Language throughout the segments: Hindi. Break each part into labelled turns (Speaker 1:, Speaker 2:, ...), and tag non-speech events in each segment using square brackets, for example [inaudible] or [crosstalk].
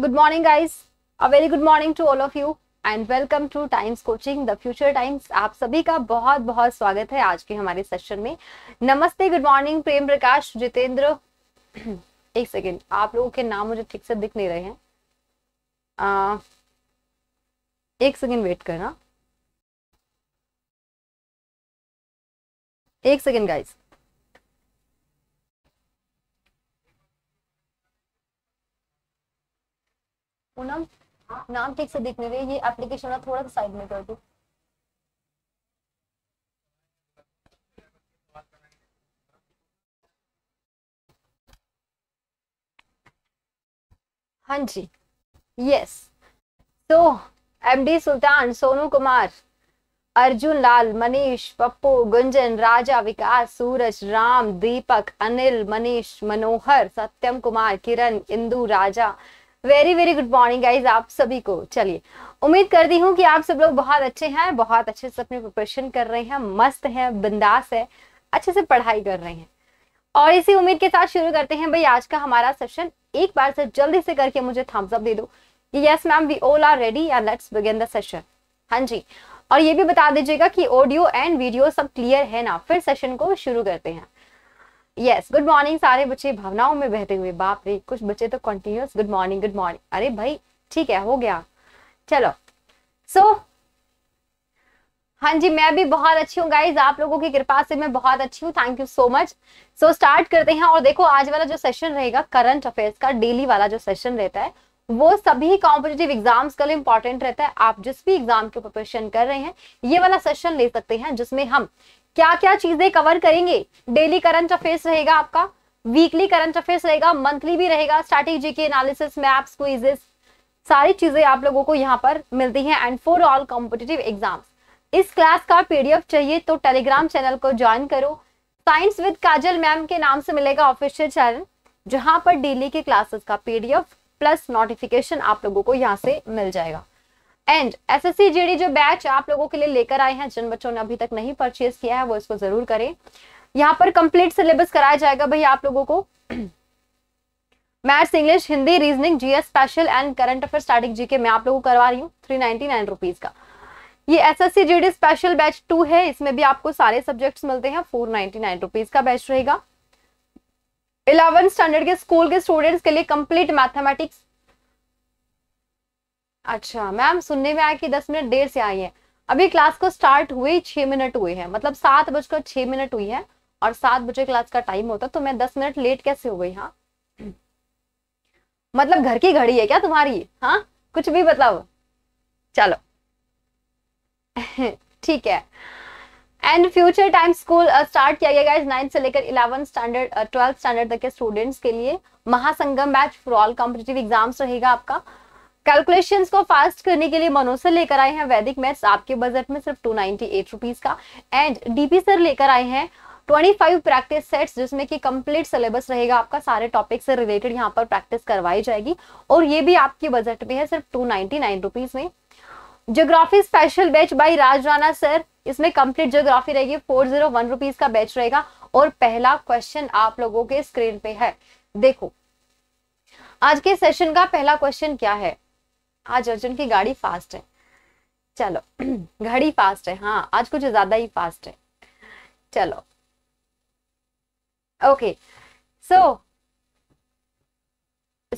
Speaker 1: Good morning guys a very good morning to all of you and welcome to Times coaching the future Times आप सभी का बहुत बहुत स्वागत है आज के हमारे सेशन में नमस्ते गुड मॉर्निंग प्रेम प्रकाश जितेंद्र [clears throat] एक सेकेंड आप लोगों के नाम मुझे ठीक से दिख नहीं रहे हैं आ, एक सेकेंड वेट करना एक सेकेंड गाइज पूनम नाम ठीक से दिख नहीं रही ये एप्लीकेशन ना थोड़ा सा साइड में कर दो हाँ जी यस तो MD Sultan Sonu Kumar Arjun Lal Manish Pappu Gunjan Raja Vikas Suraj Ram Deepak Anil Manish Manohar Satyam Kumar Kiran Indu Raja very very good morning guys आप सभी को चलिए उम्मीद करती हूँ कि आप सब लोग बहुत अच्छे हैं बहुत अच्छे से अपने प्रिपरेशन कर रहे हैं मस्त हैं बिंदास है अच्छे से पढ़ाई कर रहे हैं और इसी उम्मीद के साथ शुरू करते हैं भाई आज का हमारा सेशन एक बार से जल्दी से करके मुझे थम्स अप दे दो yes ma'am we all are ready and let's begin the session हाँ जी और ये भी बता दीजिएगा कि ऑडियो एंड वीडियो सब क्लियर है ना फिर सेशन को शुरू करते हैं यस गुड मॉर्निंग सारे बच्चे भावनाओं में बहते हुए बाप रे कुछ बच्चे तो continuous good morning good morning अरे भाई ठीक है हो गया चलो सो so, हाँ जी मैं भी बहुत अच्छी हूँ गाइज आप लोगों की कृपा से मैं बहुत अच्छी हूँ thank you so much so start करते हैं और देखो आज वाला जो सेशन रहेगा करंट अफेयर्स का डेली वाला जो सेशन रहता है वो सभी कॉम्पिटेटिव एग्जाम्स के लिए इंपॉर्टेंट रहता है आप जिस भी एग्जाम के प्रिपरेशन कर रहे हैं ये वाला सेशन ले सकते हैं जिसमें हम क्या क्या चीजें कवर करेंगे डेली करंट अफेयर्स रहेगा आपका वीकली करंट अफेयर्स रहेगा मंथली भी रहेगा स्टैटिक के एनालिसिस मैप्स क्विजेस सारी चीजें आप लोगों को यहाँ पर मिलती हैं and for all competitive exams इस क्लास का पीडीएफ चाहिए तो टेलीग्राम चैनल को ज्वाइन करो साइंस विद काजल मैम के नाम से मिलेगा ऑफिशियल चैनल जहां पर डेली के क्लासेस का पीडीएफ प्लस नोटिफिकेशन आप लोगों को यहाँ से मिल जाएगा एंड एस जेडी जो बैच आप लोगों के लिए लेकर आए हैं जिन बच्चों ने अभी तक नहीं परचेज किया है वो इसको जरूर करें यहाँ पर कंप्लीट सिलेबस कराया जाएगा भाई आप लोगों को maths English Hindi reasoning GS special and current affair starting GK मैं आप लोगों को करवा रही हूँ थ्री नाइनटी नाइन रुपीज का ये S S C G special batch two है इसमें भी आपको सारे सब्जेक्ट मिलते हैं फोर नाइनटी नाइन रुपीज का बैच रहेगा इलेवेंथ स्टैंडर्ड के स्कूल के स्टूडेंट्स के लिए कंप्लीट मैथमेटिक्स अच्छा मैम सुनने में आया कि दस मिनट देर से आई है अभी क्लास को स्टार्ट हुए छह मिनट हुए हैं मतलब सात बजकर छह मिनट हुई है और सात बजे क्लास का टाइम होता तो मैं दस मिनट लेट कैसे हो गई हाँ मतलब घर की घड़ी है क्या तुम्हारी हाँ कुछ भी बताओ चलो [laughs] ठीक है and future time school start किया गया गाइज नाइन्थ से लेकर इलेवन स्टैंडर्ड ट्वेल्थ स्टैंडर्ड तक के स्टूडेंट्स के लिए Mahasangam batch for all competitive exams रहेगा आपका कैलकुलेशंस को फास्ट करने के लिए मनोज सर लेकर आए हैं वैदिक मैथ्स आपके बजट में सिर्फ टू नाइनटी एट रुपीज का एंड डीपी सर लेकर आए हैं 25 प्रैक्टिस सेट्स जिसमें कि कंप्लीट सिलेबस रहेगा आपका सारे टॉपिक से रिलेटेड यहाँ पर प्रैक्टिस करवाई जाएगी और ये भी आपके बजट में है सिर्फ टू नाइनटी नाइन में geography special batch by Raj Rana sir इसमें कंप्लीट जोग्राफी रहेगी फोर जीरो वन रुपीज का बैच रहेगा और पहला क्वेश्चन आप लोगों के स्क्रीन पे है देखो आज के सेशन का पहला क्वेश्चन क्या है आज अर्जुन की गाड़ी फास्ट है चलो [clears throat] घड़ी फास्ट है हाँ आज कुछ ज्यादा ही फास्ट है चलो ओके सो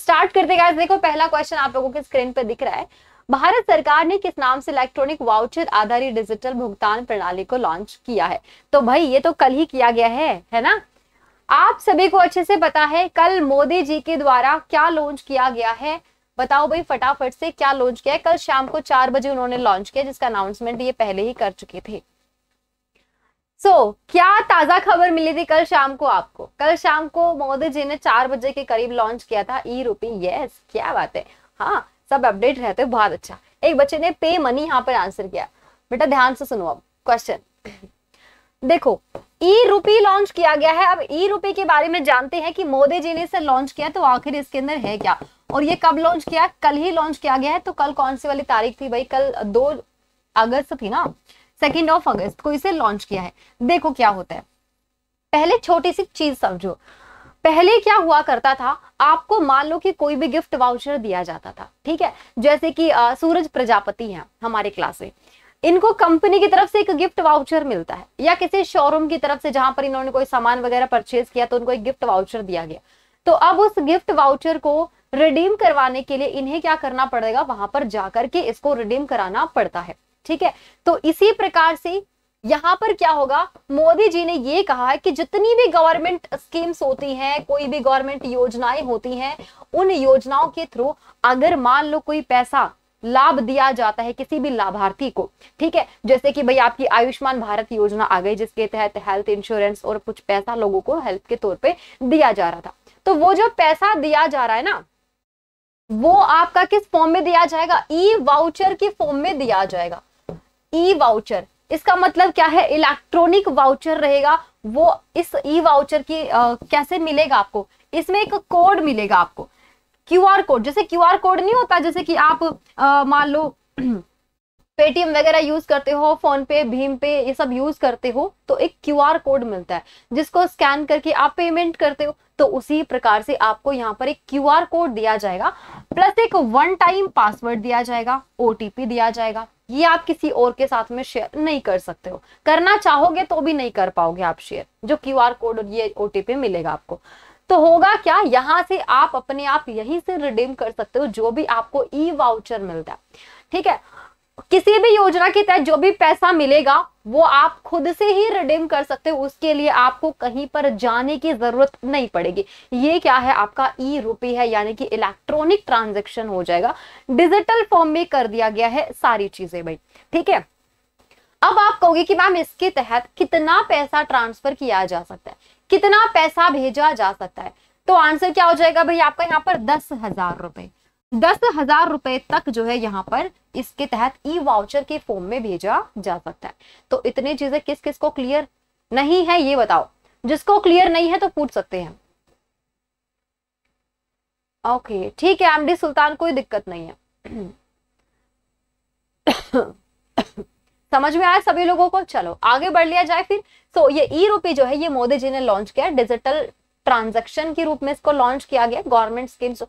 Speaker 1: स्टार्ट करते गाइस देखो पहला क्वेश्चन आप लोगों के स्क्रीन पर दिख रहा है भारत सरकार ने किस नाम से इलेक्ट्रॉनिक वाउचर आधारित डिजिटल भुगतान प्रणाली को लॉन्च किया है तो भाई ये तो कल ही किया गया है है ना आप सभी को अच्छे से पता है कल मोदी जी के द्वारा क्या लॉन्च किया गया है बताओ भाई फटाफट से क्या लॉन्च किया है कल शाम को चार बजे उन्होंने लॉन्च किया जिसका अनाउंसमेंट ये पहले ही कर चुके थे सो so, क्या ताजा खबर मिली थी कल शाम को आपको कल शाम को मोदी जी ने चार बजे के करीब लॉन्च किया था ई रूपी यस क्या बात है हाँ सब अपडेट रहते बहुत अच्छा एक बच्चे ने पे मनी यहाँ पर आंसर किया बेटा ध्यान से सुनो अब क्वेश्चन देखो ई रूपी लॉन्च किया गया है अब ई रूपी के बारे में जानते हैं कि मोदी जी ने इसे लॉन्च किया तो आखिर इसके अंदर है क्या और ये कब लॉन्च किया कल ही लॉन्च किया गया है तो कल कौन सी वाली तारीख थी भाई कल दो अगस्त थी ना सेकेंड ऑफ अगस्त को इसे लॉन्च किया है देखो क्या होता है पहले छोटी सी चीज समझो पहले क्या हुआ करता था आपको मान लो कि कोई भी गिफ्ट वाउचर दिया जाता था ठीक है जैसे कि आ, सूरज प्रजापति हैं हमारे क्लास में इनको कंपनी की तरफ से एक गिफ्ट वाउचर मिलता है या किसी शोरूम की तरफ से जहां पर इन्होंने कोई सामान वगैरह परचेज किया तो उनको एक गिफ्ट वाउचर दिया गया तो अब उस गिफ्ट वाउचर को रिडीम करवाने के लिए इन्हें क्या करना पड़ेगा वहां पर जाकर के इसको रिडीम कराना पड़ता है ठीक है तो इसी प्रकार से यहाँ पर क्या होगा मोदी जी ने ये कहा है कि जितनी भी गवर्नमेंट स्कीम्स होती हैं कोई भी गवर्नमेंट योजनाएं होती हैं उन योजनाओं के थ्रू अगर मान लो कोई पैसा लाभ दिया जाता है किसी भी लाभार्थी को ठीक है जैसे कि भाई आपकी आयुष्मान भारत योजना आ गई जिसके तहत हेल्थ इंश्योरेंस और कुछ पैसा लोगों को हेल्प के तौर पर दिया जा रहा था तो वो जो पैसा दिया जा रहा है ना वो आपका किस फॉर्म में दिया जाएगा ई वाउचर की फॉर्म में दिया जाएगा ई वाउचर इसका मतलब क्या है इलेक्ट्रॉनिक वाउचर रहेगा वो इस ई वाउचर की आ, कैसे मिलेगा आपको इसमें एक कोड मिलेगा आपको क्यूआर कोड जैसे क्यूआर कोड नहीं होता जैसे कि आप मान लो पेटीएम वगैरह यूज करते हो फोन पे भीम पे ये सब यूज करते हो तो एक क्यूआर कोड मिलता है जिसको स्कैन करके आप पेमेंट करते हो तो उसी प्रकार से आपको यहाँ पर एक क्यूआर कोड दिया जाएगा प्लस एक वन टाइम पासवर्ड दिया जाएगा ओटीपी दिया जाएगा ये आप किसी और के साथ में शेयर नहीं कर सकते हो करना चाहोगे तो भी नहीं कर पाओगे आप शेयर जो क्यूआर कोड और ये ओटीपी मिलेगा आपको तो होगा क्या यहाँ से आप अपने आप यहीं से रिडीम कर सकते हो जो भी आपको ई वाउचर मिलता है ठीक है किसी भी योजना के तहत जो भी पैसा मिलेगा वो आप खुद से ही रिडीम कर सकते हो उसके लिए आपको कहीं पर जाने की जरूरत नहीं पड़ेगी ये क्या है आपका ई रूपी है यानी कि इलेक्ट्रॉनिक ट्रांजेक्शन हो जाएगा डिजिटल फॉर्म में कर दिया गया है सारी चीजें भाई ठीक है अब आप कहोगे कि मैम इसके तहत कितना पैसा ट्रांसफर किया जा सकता है कितना पैसा भेजा जा सकता है तो आंसर क्या हो जाएगा भाई आपका यहाँ पर दस हजार रुपए दस हजार रुपए तक जो है यहाँ पर इसके तहत ई वाउचर के फॉर्म में भेजा जा सकता है तो इतनी चीजें किस किस को क्लियर नहीं है ये बताओ जिसको क्लियर नहीं है तो पूछ सकते हैं ओके ठीक है एमडी सुल्तान कोई दिक्कत नहीं है समझ में आया सभी लोगों को चलो आगे बढ़ लिया जाए फिर सो ये ई रूपी जो है ये मोदी जी ने लॉन्च किया डिजिटल ट्रांजेक्शन के रूप में इसको लॉन्च किया गया गवर्नमेंट स्कीम्स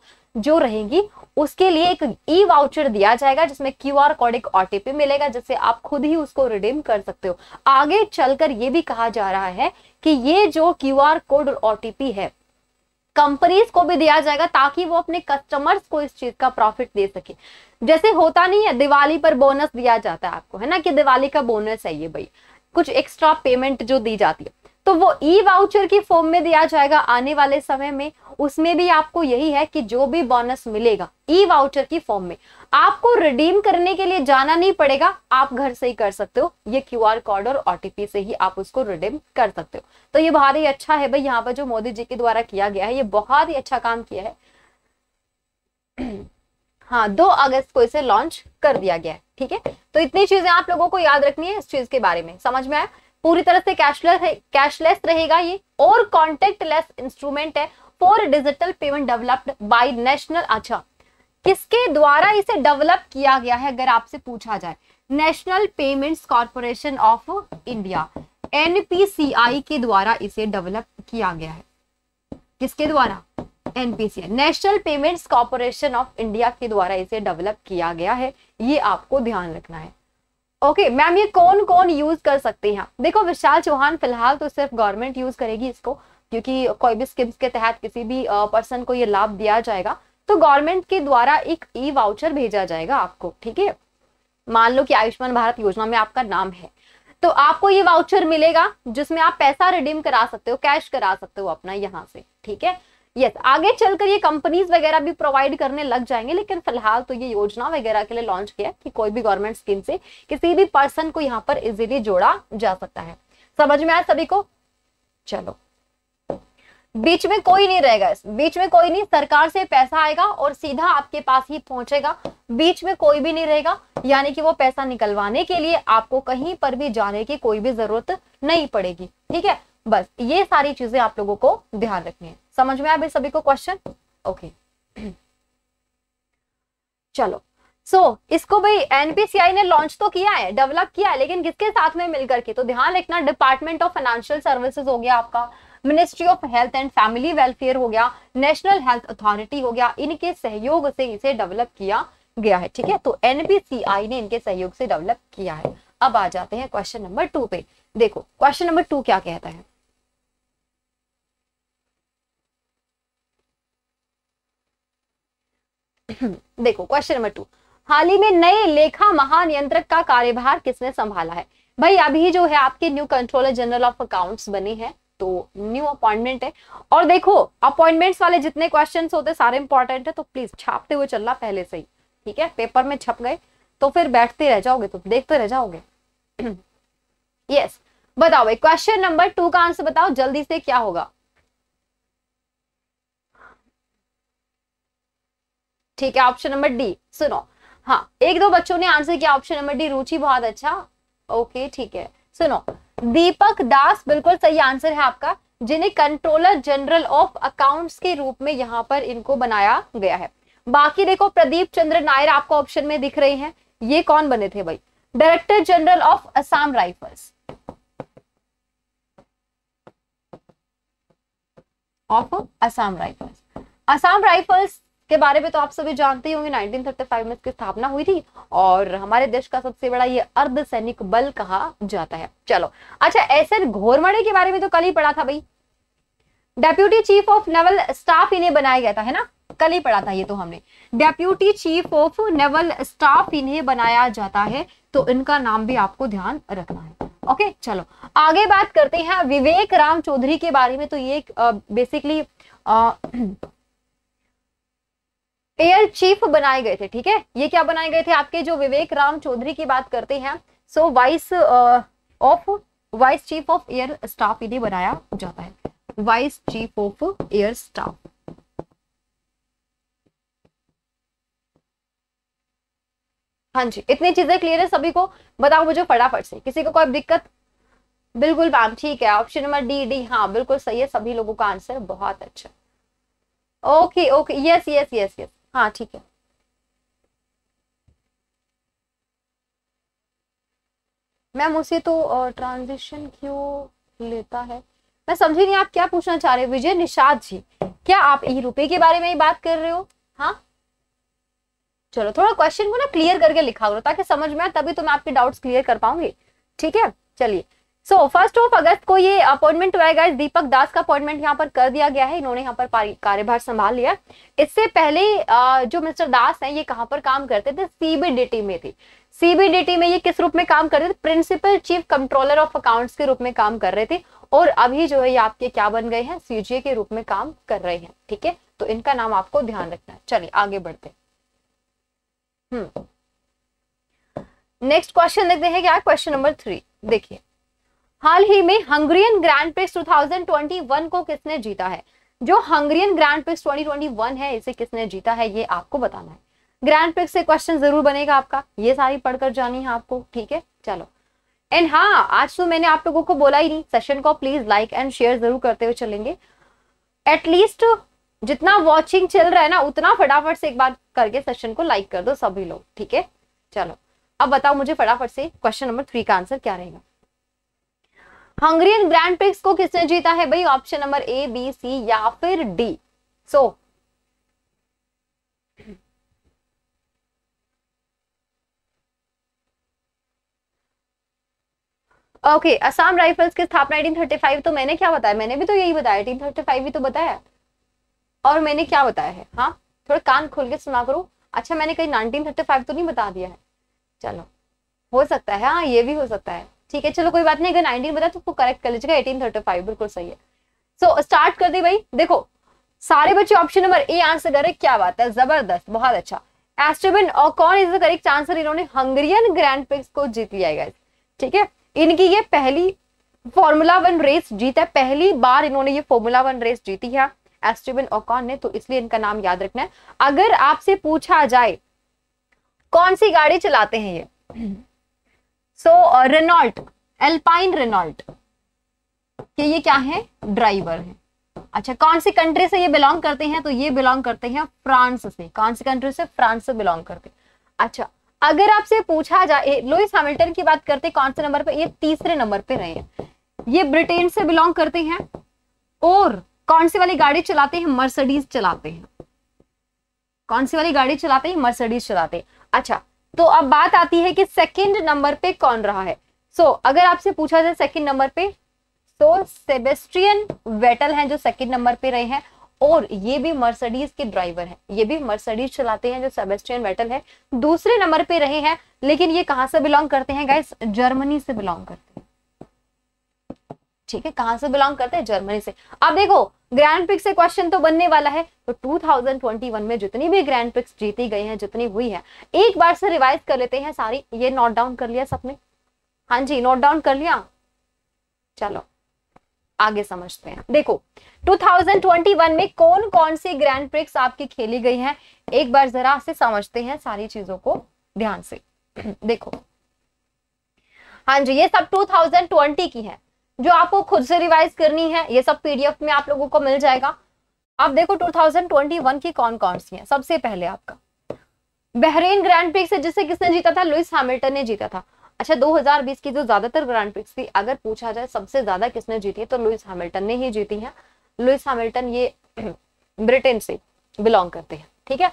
Speaker 1: जो रहेगी उसके लिए एक ई वाउचर दिया जाएगा जिसमें क्यू आर कोड एक ओटीपी मिलेगा जिससे आप खुद ही उसको रिडीम कर सकते हो आगे चलकर ये भी कहा जा रहा है कि ये जो क्यू आर कोड और ओटीपी है कंपनीज को भी दिया जाएगा ताकि वो अपने कस्टमर्स को इस चीज का प्रॉफिट दे सके जैसे होता नहीं है दिवाली पर बोनस दिया जाता है आपको है ना कि दिवाली का बोनस है ये भाई कुछ एक्स्ट्रा पेमेंट जो दी जाती है तो वो ई वाउचर की फॉर्म में दिया जाएगा आने वाले समय में उसमें भी आपको यही है कि जो भी बोनस मिलेगा ई वाउचर की फॉर्म में आपको रिडीम करने के लिए जाना नहीं पड़ेगा आप घर से ही कर सकते हो ये क्यू आर कोड और ओटीपी से ही आप उसको रिडीम कर सकते हो तो ये बहुत ही अच्छा है भाई यहाँ पर जो मोदी जी के द्वारा किया गया है ये बहुत ही अच्छा काम किया है हाँ दो अगस्त को इसे लॉन्च कर दिया गया है ठीक है तो इतनी चीजें आप लोगों को याद रखनी है इस चीज के बारे में समझ में आया पूरी तरह से कैशलेस कैशलेस रहेगा ये और लेस इंस्ट्रूमेंट है for digital payment developed by national अच्छा किसके द्वारा इसे डेवलप किया गया है अगर आपसे पूछा जाए National Payments Corporation of India NPCI के द्वारा इसे डेवलप किया गया है किसके द्वारा NPC National Payments Corporation of India के द्वारा इसे डेवलप किया गया है ये आपको ध्यान रखना है ओके okay, मैम ये कौन कौन यूज कर सकते हैं देखो विशाल चौहान फिलहाल तो सिर्फ गवर्नमेंट यूज करेगी इसको क्योंकि कोई भी स्कीम्स के तहत किसी भी पर्सन को ये लाभ दिया जाएगा तो गवर्नमेंट के द्वारा एक ई वाउचर भेजा जाएगा आपको ठीक है मान लो कि आयुष्मान भारत योजना में आपका नाम है तो आपको ये वाउचर मिलेगा जिसमें आप पैसा रिडीम करा सकते हो कैश करा सकते हो अपना यहाँ से ठीक है यस आगे चलकर ये कंपनीज वगैरह भी प्रोवाइड करने लग जाएंगे लेकिन फिलहाल तो ये योजना वगैरह के लिए लॉन्च किया कि कोई भी गवर्नमेंट स्कीम से किसी भी पर्सन को यहाँ पर इजिली जोड़ा जा सकता है समझ में आया सभी को चलो बीच में कोई नहीं रहेगा बीच में कोई नहीं सरकार से पैसा आएगा और सीधा आपके पास ही पहुंचेगा बीच में कोई भी नहीं रहेगा यानी कि वो पैसा निकलवाने के लिए आपको कहीं पर भी जाने की कोई भी जरूरत नहीं पड़ेगी ठीक है बस ये सारी चीजें आप लोगों को ध्यान रखनी है समझ में आया सभी को क्वेश्चन ओके चलो सो so, इसको भाई एनपीसीआई ने लॉन्च तो किया है डेवलप किया है लेकिन किसके साथ में मिलकर के तो ध्यान रखना डिपार्टमेंट ऑफ फाइनेंशियल सर्विसेज हो गया आपका ministry of health and family welfare हो गया नेशनल हेल्थ अथॉरिटी हो गया इनके सहयोग से इसे डेवलप किया गया है ठीक है तो एनपीसीआई ने इनके सहयोग से डेवलप किया है अब आ जाते हैं क्वेश्चन नंबर टू पे देखो क्वेश्चन नंबर टू क्या कहता है [clears throat] देखो क्वेश्चन नंबर टू हाल ही में नए लेखा महानियंत्रक का कार्यभार किसने संभाला है भाई अभी जो है आपके new controller general of accounts बने हैं तो न्यू अपॉइंटमेंट है और देखो अपॉइंटमेंट्स वाले जितने क्वेश्चन होते सारे इंपॉर्टेंट है तो प्लीज छापते हुए चलना पहले से ही ठीक है पेपर में छप गए तो फिर बैठते रह जाओगे तो देखते रह जाओगे यस [clears throat] yes, बताओ भाई क्वेश्चन नंबर टू का आंसर बताओ जल्दी से क्या होगा ठीक है ऑप्शन नंबर डी सुनो हाँ एक दो बच्चों ने आंसर किया ऑप्शन नंबर डी रुचि बहुत अच्छा ओके ठीक है सुनो दीपक दास बिल्कुल सही आंसर है आपका जिन्हें कंट्रोलर जनरल ऑफ अकाउंट्स के रूप में यहाँ पर इनको बनाया गया है बाकी देखो प्रदीप चंद्र नायर आपको ऑप्शन में दिख रहे हैं ये कौन बने थे भाई director general of Assam Rifles of Assam Rifles Assam Rifles के बारे में तो आप सभी जानते ही होंगे 1935 में इसकी स्थापना हुई थी और हमारे देश का सबसे बड़ा ये अर्ध सैनिक बल कहा जाता है चलो अच्छा एस एन घोरमड़े के बारे में तो कल ही पढ़ा था भाई deputy chief of naval staff इन्हें बनाया गया था है ना कल ही पढ़ा था ये तो हमने deputy chief of naval staff इन्हें बनाया जाता है तो इनका नाम भी आपको ध्यान रखना है ओके okay, चलो आगे बात करते हैं विवेक राम चौधरी के बारे में तो ये बेसिकली uh, एयर चीफ बनाए गए थे ठीक है ये क्या बनाए गए थे आपके जो विवेक राम चौधरी की बात करते हैं so vice of vice chief of air staff इन्हें बनाया जाता है vice chief of air staff हाँ जी इतनी चीजें क्लियर है सभी को बताओ मुझे फटाफट से किसी को कोई दिक्कत बिल्कुल मैम ठीक है ऑप्शन नंबर डी डी हाँ बिल्कुल सही है सभी लोगों का आंसर बहुत अच्छा okay okay yes yes yes yes हाँ ठीक है मैम उसे तो ट्रांजिशन क्यों लेता है मैं समझी नहीं आप क्या पूछना चाह रहे हो विजय निषाद जी क्या आप ई रुपए के बारे में ही बात कर रहे हो हाँ चलो थोड़ा क्वेश्चन को ना क्लियर करके लिखा करो ताकि समझ में आए तभी तो मैं आपके डाउट्स क्लियर कर पाऊंगी ठीक है चलिए सो फर्स्ट ऑफ अगस्त को ये अपॉइंटमेंट हुआ तो है दीपक दास का अपॉइंटमेंट यहाँ पर कर दिया गया है इन्होंने यहाँ पर कार्यभार संभाल लिया इससे पहले जो मिस्टर दास हैं ये कहाँ पर काम करते थे सीबीडीटी में थे सीबीडीटी में ये किस रूप में काम कर रहे थे principal chief controller of accounts के रूप में काम कर रहे थे और अभी जो है ये आपके क्या बन गए हैं सीजीए के रूप में काम कर रहे हैं ठीक है तो इनका नाम आपको ध्यान रखना है चलिए आगे बढ़ते हम्म नेक्स्ट क्वेश्चन देखते हैं क्या क्वेश्चन नंबर थ्री देखिए हाल ही में हंग्रियन ग्रैंड प्रिक्स 2021 को किसने जीता है जो हंग्रियन ग्रैंड प्रिक्स 2021 है इसे किसने जीता है ये आपको बताना है ग्रैंड प्रिक्स से क्वेश्चन जरूर बनेगा आपका ये सारी पढ़कर जानी है आपको ठीक है चलो एंड हाँ आज तो मैंने आप लोगों को बोला ही नहीं सेशन को प्लीज लाइक एंड शेयर जरूर करते हुए चलेंगे एटलीस्ट जितना वॉचिंग चल रहा है ना उतना फटाफट से एक बार करके सेशन को लाइक कर दो सभी लोग ठीक है चलो अब बताओ मुझे फटाफट से क्वेश्चन नंबर थ्री का आंसर क्या रहेगा हंगरियन ग्रैंड पिक्स को किसने जीता है भाई option number A B C या फिर D so so, okay Assam Rifles की स्थापना 1835 तो मैंने क्या बताया मैंने भी तो यही बताया 1835 भी तो बताया और मैंने क्या बताया है हाँ थोड़ा कान खोल के सुना करो अच्छा मैंने कहीं 1935 तो नहीं बता दिया है चलो हो सकता है हाँ ये भी हो सकता है ठीक है चलो कोई बात नहीं अगर नाइनटीन बताया तो उसको करेक्ट कर लीजिएगा एटीन थर्टी फाइव बिल्कुल सही है सो so, स्टार्ट कर दी भाई देखो सारे बच्चे ऑप्शन नंबर ए आंसर कर रहे क्या बात है जबरदस्त बहुत अच्छा एस्ट्रोबिन और कौन इज द करेक्ट आंसर इन्होंने हंगरियन ग्रैंड प्रिक्स को जीत लिया है ठीक है इनकी ये पहली फॉर्मूला वन रेस जीता है पहली बार इन्होंने ये फॉर्मूला वन रेस जीती है एस्ट्रोबिन ओकॉन ने तो इसलिए इनका नाम याद रखना है अगर आपसे पूछा जाए कौन सी गाड़ी चलाते हैं ये सो रेनॉल्ट एल्पाइन रेनॉल्ट कि ये क्या है ड्राइवर है अच्छा कौन सी कंट्री से ये बिलोंग करते हैं तो ये बिलोंग करते हैं फ्रांस से कौन सी कंट्री से फ्रांस से बिलोंग करते अच्छा अगर आपसे पूछा जाए लुइस हैमिल्टन की बात करते कौन से नंबर पे ये तीसरे नंबर पे रहे हैं ये ब्रिटेन से बिलोंग करते हैं और कौन सी वाली गाड़ी चलाते हैं मर्सडीज चलाते हैं कौन सी वाली गाड़ी चलाते हैं मर्सडीज चलाते हैं अच्छा तो अब बात आती है कि सेकंड नंबर पे कौन रहा है सो so, अगर आपसे पूछा जाए सेकंड नंबर पे तो सेबेस्ट्रियन वेटल हैं जो सेकंड नंबर पे रहे हैं और ये भी मर्सडीज के ड्राइवर हैं ये भी मर्सडीज चलाते हैं जो सेबेस्ट्रियन वेटल है दूसरे नंबर पे रहे हैं लेकिन ये कहाँ से बिलोंग करते हैं गाइस जर्मनी से बिलोंग करते हैं ठीक है कहां से बिलोंग करते हैं जर्मनी से अब देखो ग्रैंड पिक्स से क्वेश्चन तो बनने वाला है तो 2021 में जितनी भी ग्रैंड पिक्स जीती गई हैं जितनी हुई है एक बार से रिवाइज कर लेते हैं सारी ये नोट डाउन कर लिया सबने हाँ जी नोट डाउन कर लिया चलो आगे समझते हैं देखो 2021 में कौन कौन सी ग्रैंड प्रिक्स आपकी खेली गई है एक बार जरा से समझते हैं सारी चीजों को ध्यान से [clears throat] देखो हाँ जी ये सब 2020 की है जो आपको खुद से रिवाइज करनी है ये सब पीडीएफ में आप लोगों को मिल जाएगा आप देखो 2021 की कौन कौन सी है सबसे पहले आपका बहरीन ग्रैंड प्रिक्स जिससे किसने जीता था लुइस हैमिल्टन ने जीता था अच्छा 2020 की जो ज्यादातर ग्रैंड प्रिक्स थी अगर पूछा जाए सबसे ज्यादा किसने जीती है तो लुइस हैमिल्टन ने ही जीती है लुइस हैमिल्टन ये [clears throat] ब्रिटेन से बिलोंग करते हैं ठीक है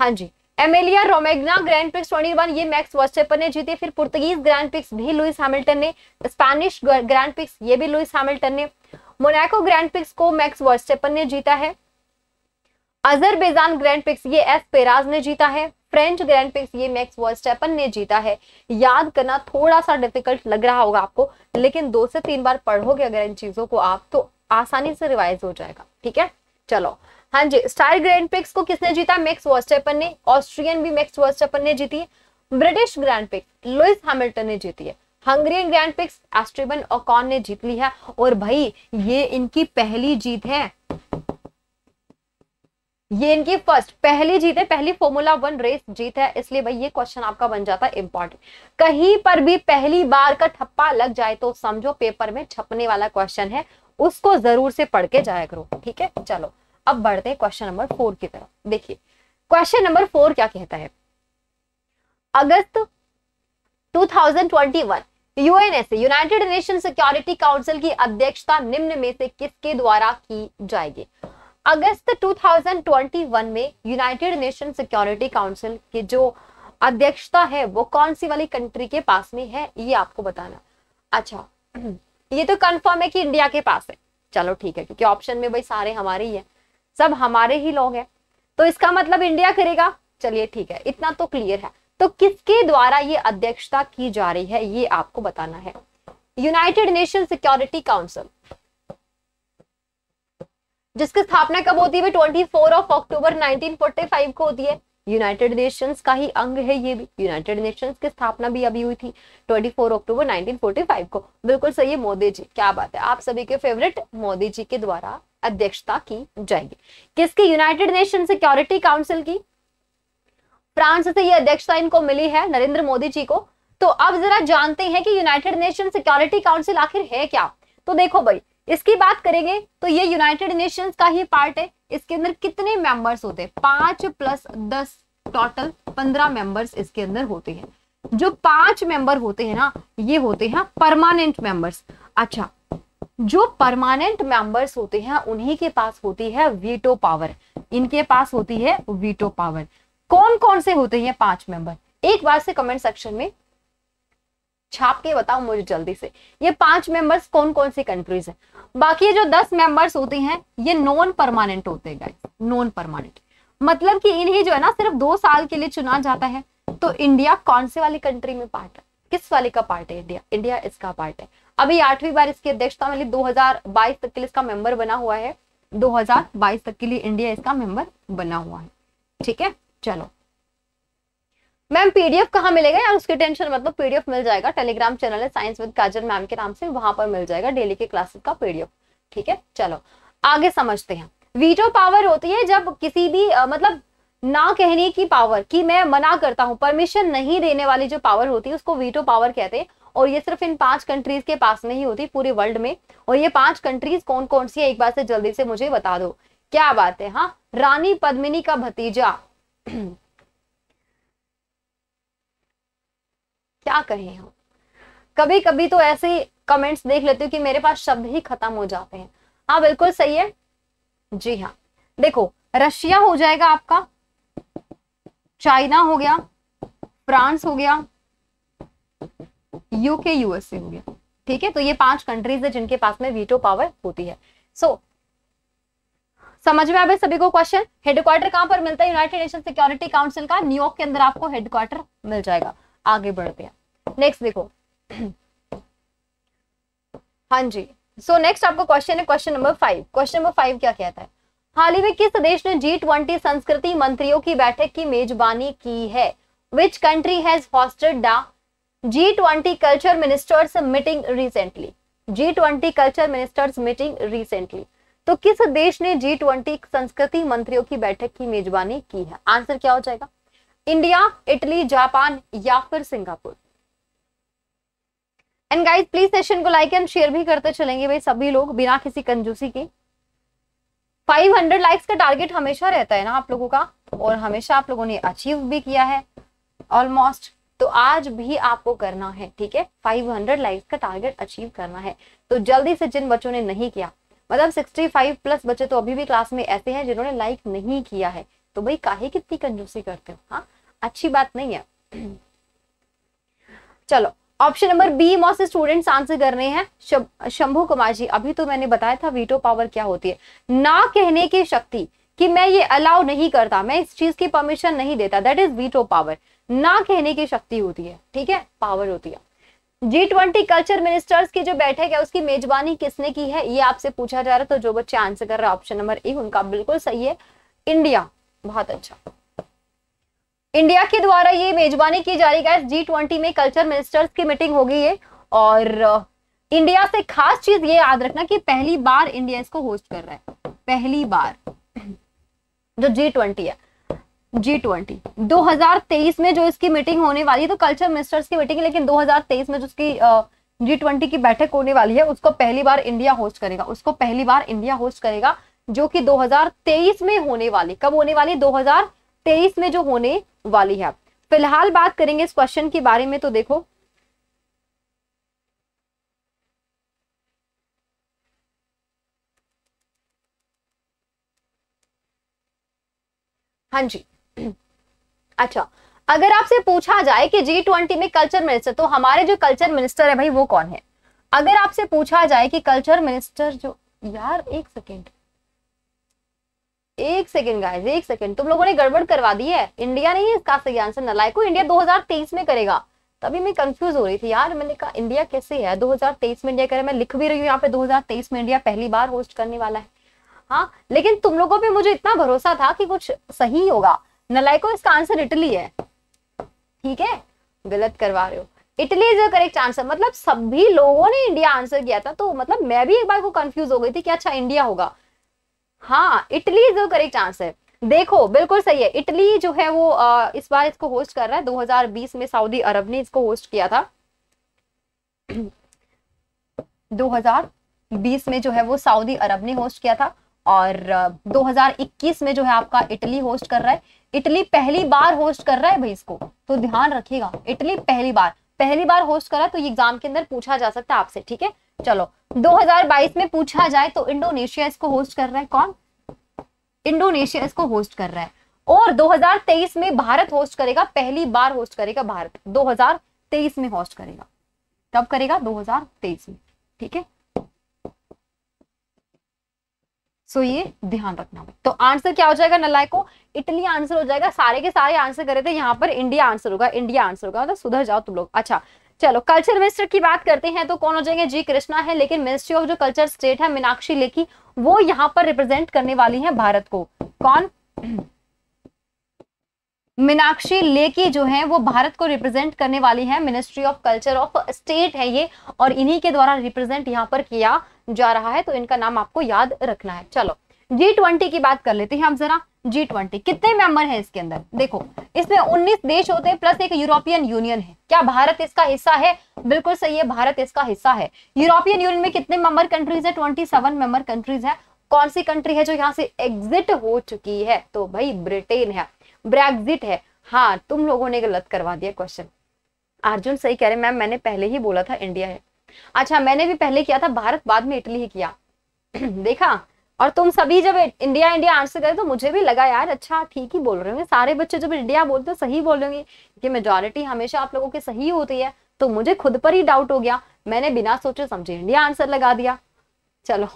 Speaker 1: हाँ जी Emilia Romagna Grand Prix one ये मैक्स वर्चेपर ने जीते फिर पुर्तगीज ग्रैंड पिक्स भी लुइस हैमिल्टन ने स्पैनिश ग्रैंड पिक्स ये भी लुइस हैमिल्टन ने मोनाको ग्रैंड पिक्स को मैक्स वर्चेपर ने जीता है अजरबैजान ग्रैंड पिक्स ये एस पेराज ने जीता है फ्रेंच ग्रैंड पिक्स ये मैक्स वर्स्टेपन ने जीता है याद करना थोड़ा सा डिफिकल्ट लग रहा होगा आपको लेकिन दो से तीन बार पढ़ोगे अगर इन चीजों को आप तो आसानी से रिवाइज हो जाएगा ठीक है चलो हाँ जी स्टार ग्रैंड पिक्स को किसने जीता मैक्स वॉस्टेपन ने ऑस्ट्रियन भी मैक्स वॉस्टेपन ने जीती है British Grand Prix Lewis Hamilton ने जीती है Hungarian Grand Prix Esteban Ocon ने जीत ली है और भाई ये इनकी पहली जीत है ये इनकी फर्स्ट पहली जीत है पहली फॉर्मूला वन रेस जीत है इसलिए भाई ये क्वेश्चन आपका बन जाता है इंपॉर्टेंट कहीं पर भी पहली बार का ठप्पा लग जाए तो समझो पेपर में छपने वाला क्वेश्चन है उसको जरूर से पढ़ के जाया करो ठीक है चलो अब बढ़ते हैं क्वेश्चन नंबर फोर की तरफ देखिए क्वेश्चन नंबर फोर क्या कहता है अगस्त 2021 UNSA United Nation Security Council की अध्यक्षता निम्न में से किसके द्वारा की जाएगी अगस्त 2021 में यूनाइटेड नेशन सिक्योरिटी काउंसिल की जो अध्यक्षता है वो कौन सी वाली कंट्री के पास में है ये आपको बताना अच्छा [clears throat] ये तो कंफर्म है कि इंडिया के पास है चलो ठीक है क्योंकि ऑप्शन में भाई सारे हमारे ही है सब हमारे ही लोग हैं तो इसका मतलब इंडिया करेगा चलिए ठीक है इतना तो क्लियर है तो किसके द्वारा ये अध्यक्षता की जा रही है ये आपको बताना है यूनाइटेड नेशन सिक्योरिटी काउंसिल जिसकी स्थापना कब होती है फोर ऑफ अक्टूबर फाइव को होती है यूनाइटेड नेशंस का ही अंग है ये भी यूनाइटेड नेशंस की स्थापना भी अभी हुई थी 24 अक्टूबर 1945 को बिल्कुल सही है मोदी जी क्या बात है आप सभी के फेवरेट मोदी जी के द्वारा अध्यक्षता की जाएगी किसकी यूनाइटेड नेशन सिक्योरिटी काउंसिल की फ्रांस से ये अध्यक्षता इनको मिली है नरेंद्र मोदी जी को तो अब जरा जानते हैं कि यूनाइटेड नेशन सिक्योरिटी काउंसिल आखिर है क्या तो देखो भाई इसकी बात करेंगे तो ये यूनाइटेड नेशंस का ही पार्ट है इसके अंदर कितने मेंबर्स होते हैं पांच प्लस दस टोटल पंद्रह मेंबर्स इसके अंदर होते हैं जो पांच मेंबर होते हैं ना ये होते हैं परमानेंट मेंबर्स अच्छा जो परमानेंट मेंबर्स होते हैं उन्हीं के पास होती है वीटो पावर इनके पास होती है वीटो पावर कौन कौन से होते हैं पांच मेंबर एक बार से कमेंट सेक्शन में छाप के बताओ मुझे जल्दी से ये पांच मेंबर्स कौन कौन सी कंट्रीज है बाकी जो दस मेंबर्स होते हैं ये नॉन परमानेंट होते हैं गाइस नॉन परमानेंट मतलब कि इन्हें जो है ना सिर्फ दो साल के लिए चुना जाता है तो इंडिया कौन से वाली कंट्री में पार्ट है किस वाले का पार्ट है इंडिया इंडिया इसका पार्ट है अभी आठवीं बार इसकी अध्यक्षता में 2022 तक के लिए इसका मेंबर बना हुआ है 2022 तक के लिए इंडिया इसका मेंबर बना हुआ है ठीक है चलो मैम पीडीएफ कहाँ मिलेगा या उसकी टेंशन मतलब पीडीएफ मिल जाएगा टेलीग्राम चैनल है साइंस विद काजल मैम के नाम से वहां पर मिल जाएगा डेली के क्लासेस का पीडीएफ ठीक है चलो आगे समझते हैं वीटो पावर होती है जब किसी भी आ, मतलब ना कहने की पावर कि मैं मना करता हूँ परमिशन नहीं देने वाली जो पावर होती है उसको वीटो पावर कहते हैं और ये सिर्फ इन पांच कंट्रीज के पास में ही होती पूरे वर्ल्ड में और ये पांच कंट्रीज कौन कौन सी है एक बार से जल्दी से मुझे बता दो क्या बात है हाँ रानी पद्मिनी का भतीजा [clears throat] क्या कहें हम कभी कभी तो ऐसे कमेंट्स देख लेती हूँ कि मेरे पास शब्द ही खत्म हो जाते हैं हाँ बिल्कुल सही है जी हाँ देखो रशिया हो जाएगा आपका चाइना हो गया फ्रांस हो गया यूके यूएसए हो गया ठीक है तो ये पांच कंट्रीज है जिनके पास में वीटो पावर होती है सो so, समझ में आ सभी को क्वेश्चन हेडक्वार्टर कहां पर मिलता है यूनाइटेड नेशन सिक्योरिटी काउंसिल का न्यूयॉर्क के अंदर आपको हेडक्वार्टर मिल जाएगा आगे बढ़ते हैं नेक्स्ट देखो हाँ जी सो so, नेक्स्ट आपको क्वेश्चन है question number five question number five क्या कहता है हाल ही में किस देश ने जी ट्वेंटी संस्कृति मंत्रियों की बैठक की मेजबानी की है which country has fostered the G twenty culture ministers meeting recently G twenty culture ministers meeting recently तो किस देश ने जी ट्वेंटी संस्कृति मंत्रियों की बैठक की मेजबानी की है आंसर क्या हो जाएगा इंडिया इटली जापान या फिर Singapore and guys please session को लाइक एंड शेयर भी करते चलेंगे भाई सभी लोग बिना किसी कंजूसी के 500 लाइक्स का टारगेट हमेशा रहता है ना आप लोगों का और हमेशा आप लोगों ने अचीव भी किया है ऑलमोस्ट तो आज भी आपको करना है ठीक है 500 लाइक्स का टारगेट अचीव करना है तो जल्दी से जिन बच्चों ने नहीं किया मतलब 65 प्लस बच्चे तो अभी भी क्लास में ऐसे हैं जिन्होंने लाइक नहीं किया है तो भाई काहे कितनी कंजूसी करते हो हाँ अच्छी बात नहीं है [clears throat] चलो option number B most students answer कर रहे हैं शंभु कुमार जी अभी तो मैंने बताया था वीटो पावर क्या होती है ना कहने की शक्ति कि मैं ये अलाउ नहीं करता मैं इस चीज की परमिशन नहीं देता दैट इज वीटो पावर ना कहने की शक्ति होती है ठीक है पावर होती है जी ट्वेंटी कल्चर मिनिस्टर्स की जो बैठक है उसकी मेजबानी किसने की है ये आपसे पूछा जा रहा है तो जो बच्चे आंसर कर रहे हैं ऑप्शन नंबर ए उनका बिल्कुल सही है इंडिया बहुत अच्छा इंडिया के द्वारा ये मेजबानी की जा रही है जी ट्वेंटी में कल्चर मिनिस्टर्स की मीटिंग होगी ये और uh, इंडिया से खास चीज ये याद रखना कि पहली बार इंडिया इसको होस्ट कर रहा है पहली बार जो जी ट्वेंटी है जी ट्वेंटी दो हजार तेईस में जो इसकी मीटिंग होने वाली है तो कल्चर मिनिस्टर्स की मीटिंग है लेकिन दो हजार तेईस में जो उसकी जी uh, ट्वेंटी की बैठक होने वाली है उसको पहली बार इंडिया होस्ट करेगा उसको पहली बार इंडिया होस्ट करेगा जो कि 2023 में होने वाली कब होने वाली 2023 में जो होने वाली है फिलहाल बात करेंगे इस क्वेश्चन के बारे में तो देखो हाँ जी अच्छा अगर आपसे पूछा जाए कि जी ट्वेंटी में कल्चर मिनिस्टर तो हमारे जो कल्चर मिनिस्टर है भाई वो कौन है अगर आपसे पूछा जाए कि कल्चर मिनिस्टर जो यार एक सेकेंड एक सेकेंड गाइस एक सेकेंड तुम लोगों ने गड़बड़ करवा दी है इंडिया नहीं है इसका सही आंसर नलायको इंडिया 2023 में करेगा तभी मैं कंफ्यूज हो रही थी यार मैंने कहा इंडिया कैसे है 2023 में इंडिया करे मैं लिख भी रही हूँ यहाँ पे 2023 में इंडिया पहली बार होस्ट करने वाला है हाँ लेकिन तुम लोगों पे मुझे इतना भरोसा था कि कुछ सही होगा नलायको इसका आंसर इटली है ठीक है गलत करवा रहे हो इटली इज करेक्ट आंसर मतलब सभी लोगों ने इंडिया आंसर किया था तो मतलब मैं भी एक बार को कंफ्यूज हो गई थी कि अच्छा इंडिया होगा हाँ इटली जो द करेक्ट आंसर देखो बिल्कुल सही है इटली जो है वो आ, इस बार इसको होस्ट कर रहा है 2020 में सऊदी अरब ने इसको होस्ट किया था 2020 में जो है वो सऊदी अरब ने होस्ट किया था और 2021 में जो है आपका इटली होस्ट कर रहा है इटली पहली बार होस्ट कर रहा है भाई इसको तो ध्यान रखिएगा इटली पहली बार पहली बार होस्ट करा तो ये एग्जाम के अंदर पूछा जा सकता है आपसे ठीक है चलो 2022 में पूछा जाए तो इंडोनेशिया इसको होस्ट कर रहा है कौन इंडोनेशिया इसको होस्ट कर रहा है और 2023 में भारत होस्ट करेगा पहली बार होस्ट करेगा भारत 2023 में होस्ट करेगा कब करेगा 2023 में ठीक है सो ये ध्यान रखना तो आंसर क्या हो जाएगा नलाय को इटली आंसर हो जाएगा सारे के सारे आंसर करे थे यहाँ पर इंडिया आंसर होगा इंडिया आंसर होगा मतलब सुधर जाओ तुम लोग अच्छा चलो कल्चर मिनिस्टर की बात करते हैं तो कौन हो जाएंगे जी कृष्णा है लेकिन मिनिस्ट्री ऑफ जो कल्चर स्टेट है मीनाक्षी लेखी वो यहाँ पर रिप्रेजेंट करने वाली है भारत को कौन मीनाक्षी लेखी जो है वो भारत को रिप्रेजेंट करने वाली है ministry of culture of state है ये और इन्हीं के द्वारा रिप्रेजेंट यहाँ पर किया जा रहा है तो इनका नाम आपको याद रखना है चलो जी ट्वेंटी की बात कर लेते हैं हम जरा जी ट्वेंटी कितने मेंबर हैं इसके अंदर देखो इसमें 19 देश होते हैं प्लस एक यूरोपियन यूनियन है क्या भारत इसका हिस्सा है बिल्कुल सही है भारत इसका हिस्सा है यूरोपियन यूनियन में कितने मेंबर कंट्रीज है 27 मेंबर कंट्रीज है कौन सी कंट्री है जो यहाँ से एग्जिट हो चुकी है तो भाई ब्रिटेन है ब्रेग्जिट है हाँ तुम लोगों ने गलत करवा दिया क्वेश्चन अर्जुन सही कह रहे मैम मैंने पहले ही बोला था इंडिया है अच्छा मैंने भी पहले किया था भारत बाद में इटली ही किया [clears throat] देखा और तुम सभी जब इंडिया इंडिया आंसर करे तो मुझे भी लगा यार अच्छा ठीक ही बोल रहे होंगे सारे बच्चे जब इंडिया बोलते हो सही बोलेंगे कि मेजोरिटी हमेशा आप लोगों की सही होती है तो मुझे खुद पर ही डाउट हो गया मैंने बिना सोचे समझे इंडिया आंसर लगा दिया चलो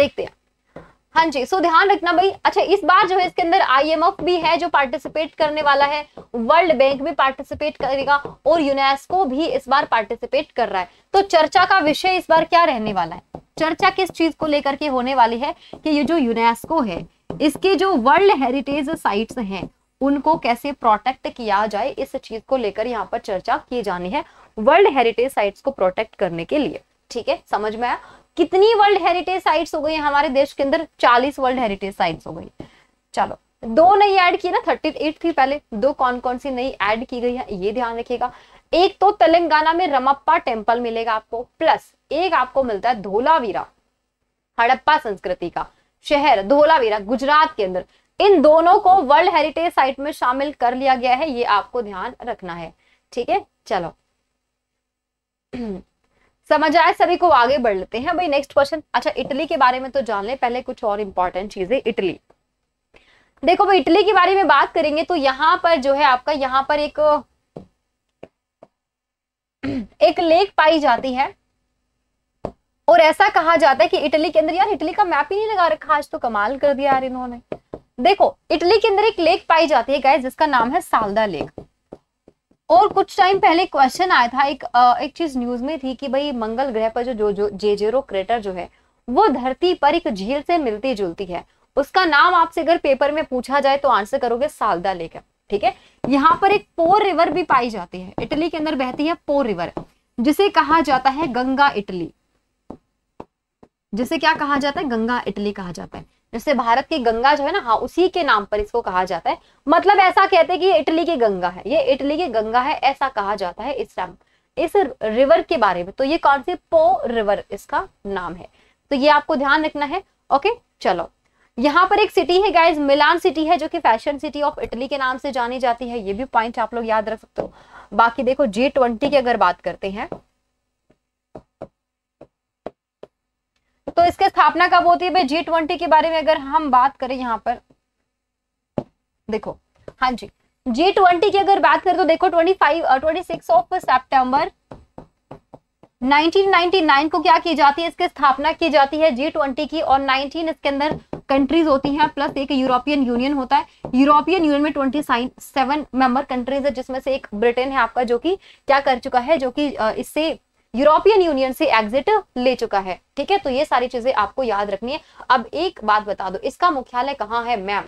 Speaker 1: देखते हैं हाँ जी सो ध्यान रखना भाई अच्छा इस बार जो है इसके अंदर आईएमएफ भी है जो पार्टिसिपेट करने वाला है वर्ल्ड बैंक भी पार्टिसिपेट करेगा और यूनेस्को भी इस बार पार्टिसिपेट कर रहा है तो चर्चा का विषय इस बार क्या रहने वाला है चर्चा किस चीज को लेकर के होने वाली है कि ये जो यूनेस्को है इसके जो वर्ल्ड हेरिटेज साइट्स हैं उनको कैसे प्रोटेक्ट किया जाए इस चीज को लेकर यहाँ पर चर्चा की जानी है वर्ल्ड हेरिटेज साइट्स को प्रोटेक्ट करने के लिए ठीक है समझ में आया कितनी वर्ल्ड हेरिटेज साइट्स हो गई हमारे देश के अंदर चालीस वर्ल्ड हेरिटेज साइट्स हो गई चलो दो नई ऐड की ना थर्टी एट थी पहले दो कौन कौन सी नई ऐड की गई है ये ध्यान रखिएगा एक तो तेलंगाना में रमप्पा टेम्पल मिलेगा आपको प्लस एक आपको मिलता है धोलावीरा हड़प्पा संस्कृति का शहर धोलावीरा गुजरात के अंदर इन दोनों को वर्ल्ड हेरिटेज साइट में शामिल कर लिया गया है ये आपको ध्यान रखना है ठीक है चलो [clears throat] समझ आए सभी को आगे बढ़ लेते हैं भाई नेक्स्ट क्वेश्चन अच्छा इटली के बारे में तो जान ले पहले कुछ और इंपॉर्टेंट चीजें इटली देखो भाई इटली के बारे में बात करेंगे तो यहाँ पर जो है आपका यहाँ पर एक [clears throat] एक लेक पाई जाती है और ऐसा कहा जाता है कि इटली के अंदर यार इटली का मैप ही नहीं लगा रखा आज तो कमाल कर दिया यार इन्होंने देखो इटली के अंदर एक लेक पाई जाती है गाय जिसका नाम है सालदा लेक और कुछ टाइम पहले क्वेश्चन आया था एक आ, एक चीज न्यूज में थी कि भाई मंगल ग्रह पर जो जो, जो जेरो क्रेटर जो है वो धरती पर एक झील से मिलती जुलती है उसका नाम आपसे अगर पेपर में पूछा जाए तो आंसर करोगे सालदा लेक है ठीक है यहाँ पर एक पोर रिवर भी पाई जाती है इटली के अंदर बहती है पोर रिवर जिसे कहा जाता है गंगा इटली जिसे क्या कहा जाता है गंगा इटली कहा जाता है जिससे भारत की गंगा जो है ना हाँ उसी के नाम पर इसको कहा जाता है मतलब ऐसा कहते हैं कि ये इटली की गंगा है ये इटली की गंगा है ऐसा कहा जाता है इस टाइम इस रिवर के बारे में तो ये कौन सी पो रिवर इसका नाम है तो ये आपको ध्यान रखना है ओके चलो यहाँ पर एक सिटी है गाइज मिलान सिटी है जो कि फैशन सिटी ऑफ इटली के नाम से जानी जाती है ये भी पॉइंट आप लोग याद रख सकते हो बाकी देखो जी ट्वेंटी की अगर बात करते हैं तो इसके स्थापना कब होती है जी ट्वेंटी के बारे में अगर हम बात करें यहाँ पर देखो हाँ जी जी ट्वेंटी की अगर बात करें तो देखो twenty five twenty six of September 1999 को क्या की जाती है इसकी स्थापना की जाती है जी ट्वेंटी की और 19 इसके अंदर कंट्रीज होती हैं प्लस एक यूरोपियन यूनियन होता है यूरोपियन यूनियन में ट्वेंटी सेवन मेंबर कंट्रीज है जिसमें से एक ब्रिटेन है आपका जो कि क्या कर चुका है जो कि इससे यूरोपियन यूनियन से एग्जिट ले चुका है ठीक है तो ये सारी चीजें आपको याद रखनी है अब एक बात बता दो इसका मुख्यालय कहाँ है मैम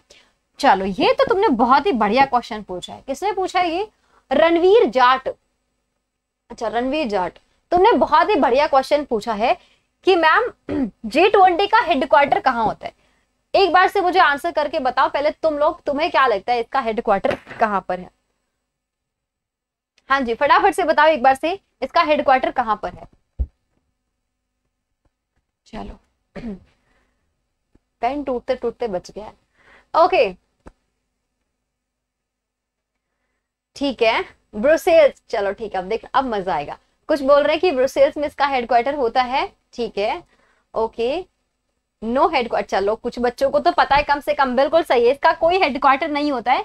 Speaker 1: चलो ये तो तुमने बहुत ही बढ़िया क्वेश्चन पूछा है किसने पूछा है ये रणवीर जाट अच्छा रणवीर जाट तुमने बहुत ही बढ़िया क्वेश्चन पूछा है कि मैम जी ट्वेंटी का हेडक्वार्टर कहाँ होता है एक बार से मुझे आंसर करके बताओ पहले तुम लोग तुम्हें क्या लगता है इसका हेडक्वार्टर कहाँ पर है हाँ जी फटाफट से बताओ एक बार से इसका हेडक्वार्टर कहाँ पर है चलो पेन [clears throat] टूटते टूटते बच गया ओके ठीक है ब्रुसेल्स चलो ठीक है अब देख अब मजा आएगा कुछ बोल रहे हैं कि ब्रुसेल्स में इसका हेडक्वार्टर होता है ठीक है ओके नो हेडक्वार्टर चलो कुछ बच्चों को तो पता है कम से कम बिल्कुल सही है इसका कोई हेडक्वार्टर नहीं होता है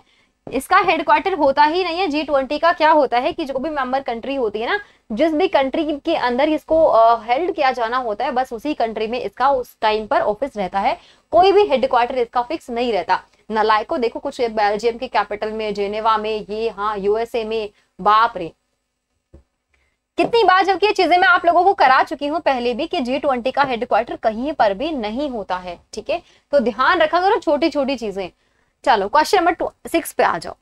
Speaker 1: इसका हेडक्वार्टर होता ही नहीं है जी ट्वेंटी का क्या होता है कि जो भी मेंबर कंट्री होती है ना जिस भी कंट्री के अंदर इसको हेल्ड किया जाना होता है बस उसी कंट्री में इसका उस टाइम पर ऑफिस रहता है कोई भी हेडक्वार्टर इसका फिक्स नहीं रहता नलायको देखो कुछ बेल्जियम के कैपिटल में जेनेवा में ये हाँ यूएसए में बाप रे कितनी बार जबकि ये चीजें मैं आप लोगों को करा चुकी हूँ पहले भी कि जी का हेडक्वार्टर कहीं पर भी नहीं होता है ठीक है तो ध्यान रखा करो छोटी छोटी चीजें चलो क्वेश्चन नंबर सिक्स पे आ जाओ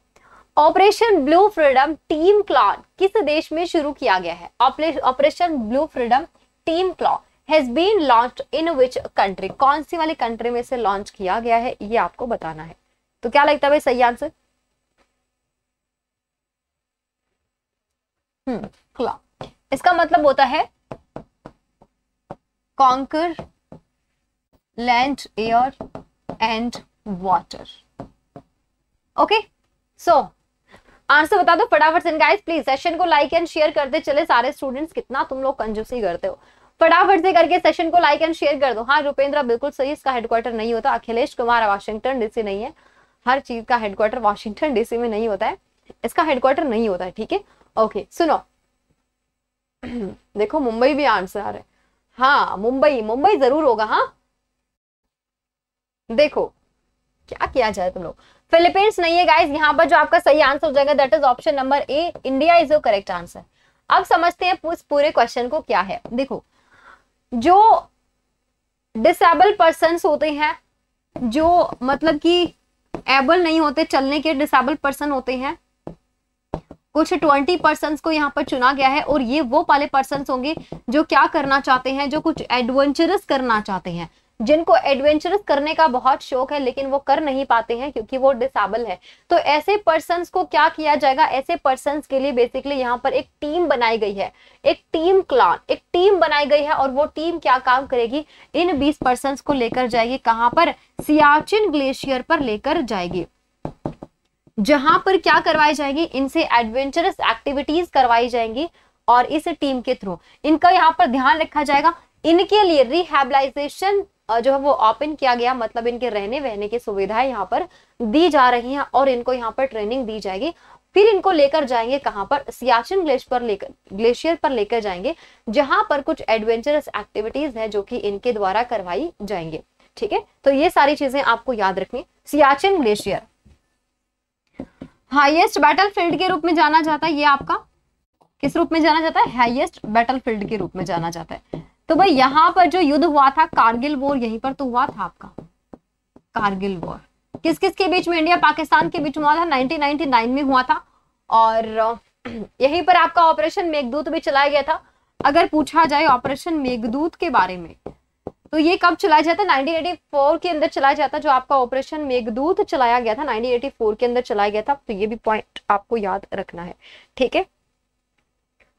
Speaker 1: operation blue freedom team claw किस देश में शुरू किया गया है operation blue freedom team claw has been launch in which country कौन सी वाली कंट्री में इसे लॉन्च किया गया है ये आपको बताना है तो क्या लगता है भाई सही आंसर हम्म क्लॉ इसका मतलब होता है conquer land air and water okay so answer बता दो फटाफट से गाइस प्लीज सेशन को लाइक एंड शेयर करते चले सारे स्टूडेंट्स कितना तुम लोग कंजूसी करते हो फटाफट से करके सेशन को लाइक एंड शेयर कर दो हाँ रुपेंद्र बिल्कुल सही इसका हेडक्वार्टर नहीं होता अखिलेश कुमार वाशिंगटन डीसी नहीं है हर चीज का हेडक्वार्टर वाशिंगटन डीसी में नहीं होता है इसका हेडक्वार्टर नहीं होता है ठीक है ओके सुनो [clears throat] देखो मुंबई भी आंसर आ है हाँ मुंबई मुंबई जरूर होगा हाँ देखो क्या किया जाए तुम लोग फिलीपींस नहीं है गाइस यहाँ पर जो आपका सही आंसर हो जाएगा that is option number A India is your correct answer अब समझते हैं इस पूरे क्वेश्चन को क्या है देखो जो डिसेबल पर्सन होते हैं जो मतलब कि एबल नहीं होते चलने के डिसेबल पर्सन होते हैं कुछ ट्वेंटी पर्सन को यहाँ पर चुना गया है और ये वो पाले पर्सन होंगे जो क्या करना चाहते हैं जो कुछ एडवेंचरस करना चाहते हैं जिनको एडवेंचरस करने का बहुत शौक है लेकिन वो कर नहीं पाते हैं क्योंकि वो डिसेबल है तो ऐसे पर्सन को क्या किया जाएगा ऐसे पर्सन के लिए बेसिकली यहाँ पर एक टीम बनाई गई है एक टीम क्लान एक टीम बनाई गई है और वो टीम क्या काम करेगी इन बीस पर्सन को लेकर जाएगी कहाँ पर सियाचिन ग्लेशियर पर लेकर जाएगी जहां पर क्या करवाई जाएगी इनसे एडवेंचरस एक्टिविटीज करवाई जाएंगी और इस टीम के थ्रू इनका यहाँ पर ध्यान रखा जाएगा इनके लिए रिहेबलाइजेशन जो है वो ओपन किया गया मतलब इनके रहने वहने की सुविधाएं यहाँ पर दी जा रही हैं और इनको यहाँ पर ट्रेनिंग दी जाएगी फिर इनको लेकर जाएंगे कहाँ पर सियाचिन ग्लेश पर लेकर ग्लेशियर पर लेकर जाएंगे जहां पर कुछ एडवेंचरस एक्टिविटीज है जो कि इनके द्वारा करवाई जाएंगे ठीक है तो ये सारी चीजें आपको याद रखनी सियाचिन ग्लेशियर हाईएस्ट बैटलफील्ड के रूप में जाना जाता है ये आपका किस रूप में जाना जाता है हाईएस्ट बैटलफील्ड के रूप में जाना जाता है तो भाई यहाँ पर जो युद्ध हुआ था कारगिल वॉर यहीं पर तो हुआ था आपका कारगिल वॉर किस किस के बीच में इंडिया पाकिस्तान के बीच हुआ था 1999 में हुआ था और [clears throat] यहीं पर आपका ऑपरेशन मेघदूत भी चलाया गया था अगर पूछा जाए ऑपरेशन मेघदूत के बारे में तो ये कब चलाया जाता है 1984 के अंदर चलाया जाता जो आपका ऑपरेशन मेघदूत चलाया गया था 1984 के अंदर चलाया गया था तो ये भी पॉइंट आपको याद रखना है ठीक है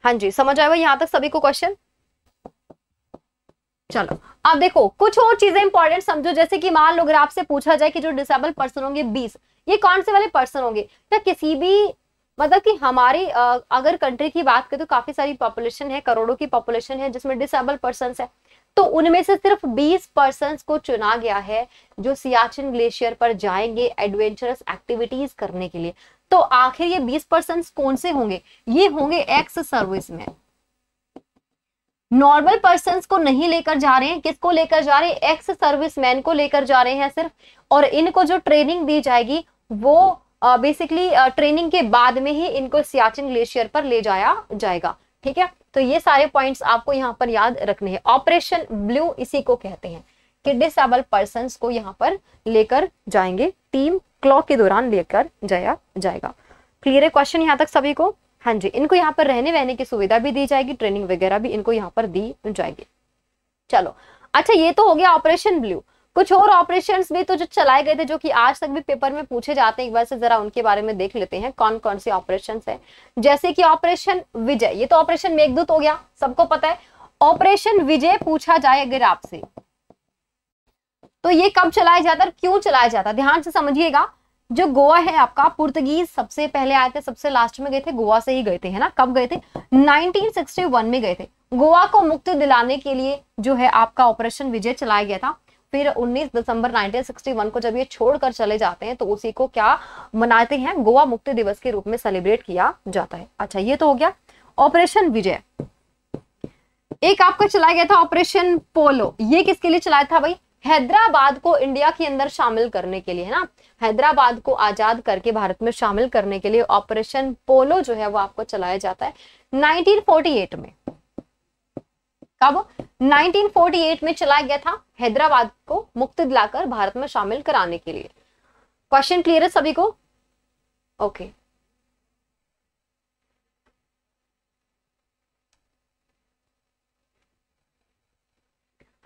Speaker 1: हाँ जी समझ आएगा यहाँ तक सभी को क्वेश्चन चलो अब देखो कुछ और चीजें इंपॉर्टेंट समझो जैसे कि मान लो अगर आपसे पूछा जाए कि जो डिसेबल पर्सन होंगे बीस ये कौन से वाले पर्सन होंगे या तो किसी भी मतलब कि हमारी अगर कंट्री की बात करें तो काफी सारी पॉपुलेशन है करोड़ों की पॉपुलेशन है जिसमें डिसेबल पर्सन है तो उनमें से सिर्फ 20 पर्सन को चुना गया है जो सियाचिन ग्लेशियर पर जाएंगे एडवेंचरस एक्टिविटीज करने के लिए तो आखिर ये 20 पर्सन कौन से होंगे ये होंगे एक्स सर्विस में नॉर्मल पर्सन को नहीं लेकर जा रहे हैं किसको लेकर जा रहे हैं एक्स सर्विस मैन को लेकर जा रहे हैं सिर्फ और इनको जो ट्रेनिंग दी जाएगी वो बेसिकली uh, ट्रेनिंग uh, के बाद में ही इनको सियाचिन ग्लेशियर पर ले जाया जाएगा ठीक है तो ये सारे पॉइंट्स आपको यहाँ पर याद रखने हैं ऑपरेशन ब्लू इसी को कहते हैं कि डिसेबल पर्सन को यहाँ पर लेकर जाएंगे टीम क्लॉक के दौरान लेकर जाया जाएगा क्लियर है क्वेश्चन यहाँ तक सभी को हाँ जी इनको यहाँ पर रहने वहने की सुविधा भी दी जाएगी ट्रेनिंग वगैरह भी इनको यहाँ पर दी जाएगी चलो अच्छा ये तो हो गया ऑपरेशन ब्लू कुछ और ऑपरेशन भी तो जो चलाए गए थे जो कि आज तक भी पेपर में पूछे जाते हैं एक बार से जरा उनके बारे में देख लेते हैं कौन कौन से ऑपरेशन है जैसे कि ऑपरेशन विजय ये तो ऑपरेशन मेघदूत हो गया सबको पता है ऑपरेशन विजय पूछा जाए अगर आपसे तो ये कब चलाया जाता है क्यों चलाया जाता है ध्यान से समझिएगा जो गोवा है आपका पुर्तगीज सबसे पहले आए थे सबसे लास्ट में गए थे गोवा से ही गए थे है ना कब गए थे 1961 में गए थे गोवा को मुक्ति दिलाने के लिए जो है आपका ऑपरेशन विजय चलाया गया था फिर 19 दिसंबर 1961 को जब ये छोड़कर चले जाते हैं तो उसी को क्या मनाते हैं गोवा मुक्ति दिवस के रूप में सेलिब्रेट किया जाता है अच्छा ये तो हो गया ऑपरेशन विजय एक आपका चलाया गया था ऑपरेशन पोलो ये किसके लिए चलाया था भाई हैदराबाद को इंडिया के अंदर शामिल करने के लिए है ना हैदराबाद को आजाद करके भारत में शामिल करने के लिए ऑपरेशन पोलो जो है वो आपको चलाया जाता है 1948 में कब 1948 में चलाया गया था हैदराबाद को मुक्ति दिलाकर भारत में शामिल कराने के लिए क्वेश्चन क्लियर है सभी को ओके okay.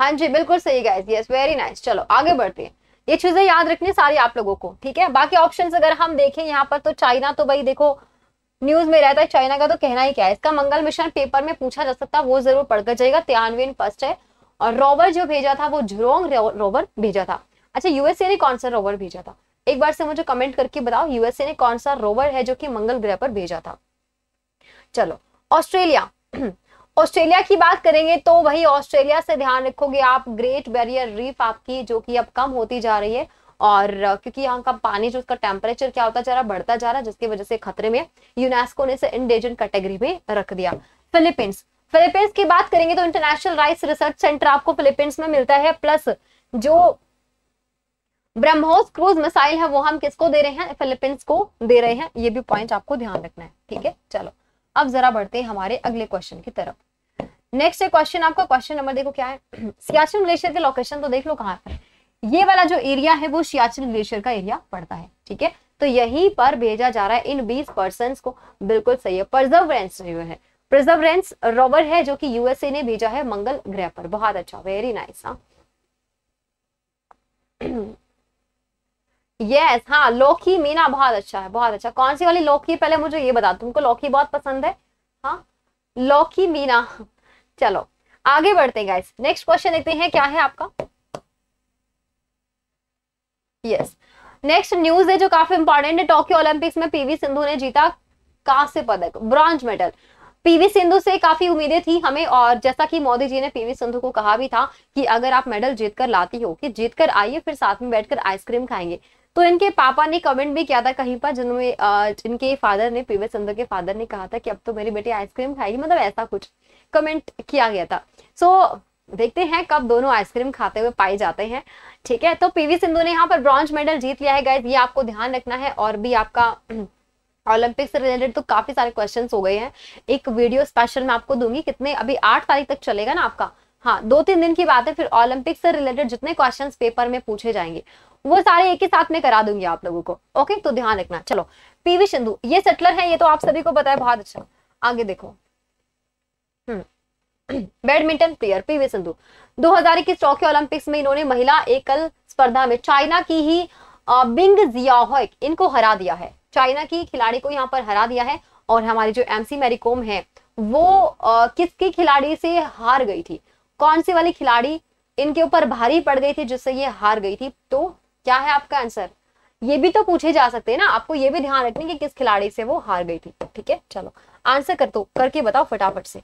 Speaker 1: हाँ जी बिल्कुल सही गाइस यस वेरी नाइस चलो आगे बढ़ते हैं ये चीजें याद रखनी सारी आप लोगों को ठीक है बाकी ऑप्शन अगर हम देखें यहाँ पर तो चाइना तो भाई देखो न्यूज में रहता है चाइना का तो कहना ही क्या है इसका मंगल मिशन पेपर में पूछा जा सकता वो जरूर पढ़कर जाएगा तिरानवे फर्स्ट है और रोवर जो भेजा था वो झुरोंग रोवर भेजा था अच्छा यूएसए ने कौन सा रोवर भेजा था एक बार से मुझे कमेंट करके बताओ यूएसए ने कौन सा रोवर है जो कि मंगल ग्रह पर भेजा था चलो ऑस्ट्रेलिया [clears throat] ऑस्ट्रेलिया की बात करेंगे तो वही ऑस्ट्रेलिया से ध्यान रखोगे आप ग्रेट बैरियर रीफ आपकी जो कि अब कम होती जा रही है और क्योंकि यहाँ का पानी जो उसका टेम्परेचर क्या होता जा रहा बढ़ता जा रहा जिसकी वजह से खतरे में यूनेस्को ने इसे इंडेजन कैटेगरी में रख दिया फिलीपींस फिलीपींस की बात करेंगे तो इंटरनेशनल राइस रिसर्च सेंटर आपको फिलीपींस में मिलता है प्लस जो ब्रह्मोस क्रूज मिसाइल है वो हम किसको दे रहे हैं फिलीपींस को दे रहे हैं ये भी पॉइंट आपको ध्यान रखना है ठीक है चलो अब जरा बढ़ते हैं हमारे अगले क्वेश्चन की तरफ नेक्स्ट है क्वेश्चन आपका क्वेश्चन नंबर देखो क्या है [clears throat] सियाचिन ग्लेशियर के लोकेशन तो देख लो कहाँ है ये वाला जो एरिया है वो सियाचिन ग्लेशियर का एरिया पड़ता है ठीक है तो यही पर भेजा जा रहा है इन बीस पर्सन को बिल्कुल सही है प्रजर्वरेंस जो है प्रजर्वरेंस रॉबर है जो कि यूएसए ने भेजा है मंगल ग्रह पर बहुत अच्छा वेरी नाइस हाँ यस [clears throat] yes, हाँ लौकी मीना बहुत अच्छा है बहुत अच्छा कौन सी वाली लौकी पहले मुझे ये बता तुमको लौकी बहुत पसंद है हाँ लौकी मीना [laughs] चलो आगे बढ़ते हैं गाइस नेक्स्ट क्वेश्चन देखते हैं क्या है आपका यस नेक्स्ट न्यूज है जो काफी इंपॉर्टेंट है टोक्यो ओलंपिक्स में पीवी सिंधु ने जीता कांस्य पदक ब्रॉन्ज मेडल पीवी सिंधु से काफी उम्मीदें थी हमें और जैसा कि मोदी जी ने पीवी सिंधु को कहा भी था कि अगर आप मेडल जीतकर लाती हो कि जीतकर आइए फिर साथ में बैठकर आइसक्रीम खाएंगे तो इनके पापा ने कमेंट भी किया था कहीं पर जिनमें इनके फादर ने पीवी सिंधु के फादर ने कहा था कि अब तो मेरी बेटी आइसक्रीम खाएगी मतलब ऐसा कुछ कमेंट किया गया था सो so, देखते हैं कब दोनों आइसक्रीम खाते हुए पाए जाते हैं ठीक है तो पीवी सिंधु ने यहाँ पर ब्रॉन्ज मेडल जीत लिया है गाइज ये आपको ध्यान रखना है और भी आपका [clears throat] ओलंपिक से रिलेटेड तो काफी सारे क्वेश्चंस हो गए हैं एक वीडियो स्पेशल मैं आपको दूंगी कितने अभी आठ तारीख तक चलेगा ना आपका हाँ दो तीन दिन की बात है फिर ओलंपिक से रिलेटेड जितने क्वेश्चन पेपर में पूछे जाएंगे वो सारे एक ही साथ में करा दूंगी आप लोगों को ओके तो ध्यान रखना चलो पीवी सिंधु ये सेटलर है ये तो आप सभी को पता है बहुत अच्छा आगे देखो hmm [clears throat] badminton player PV Sindhu 2021 Tokyo Olympics में इन्होंने महिला एकल स्पर्धा में चाइना की ही बिंग जियाहोक इनको हरा दिया है चाइना की खिलाड़ी को यहाँ पर हरा दिया है और हमारी जो एमसी कॉम है वो किसकी खिलाड़ी से हार गई थी कौन सी वाली खिलाड़ी इनके ऊपर भारी पड़ गई थी जिससे ये हार गई थी तो क्या है आपका आंसर ये भी तो पूछे जा सकते हैं ना आपको ये भी ध्यान रखने कि किस खिलाड़ी से वो हार गई थी ठीक है चलो आंसर कर दो करके बताओ फटाफट से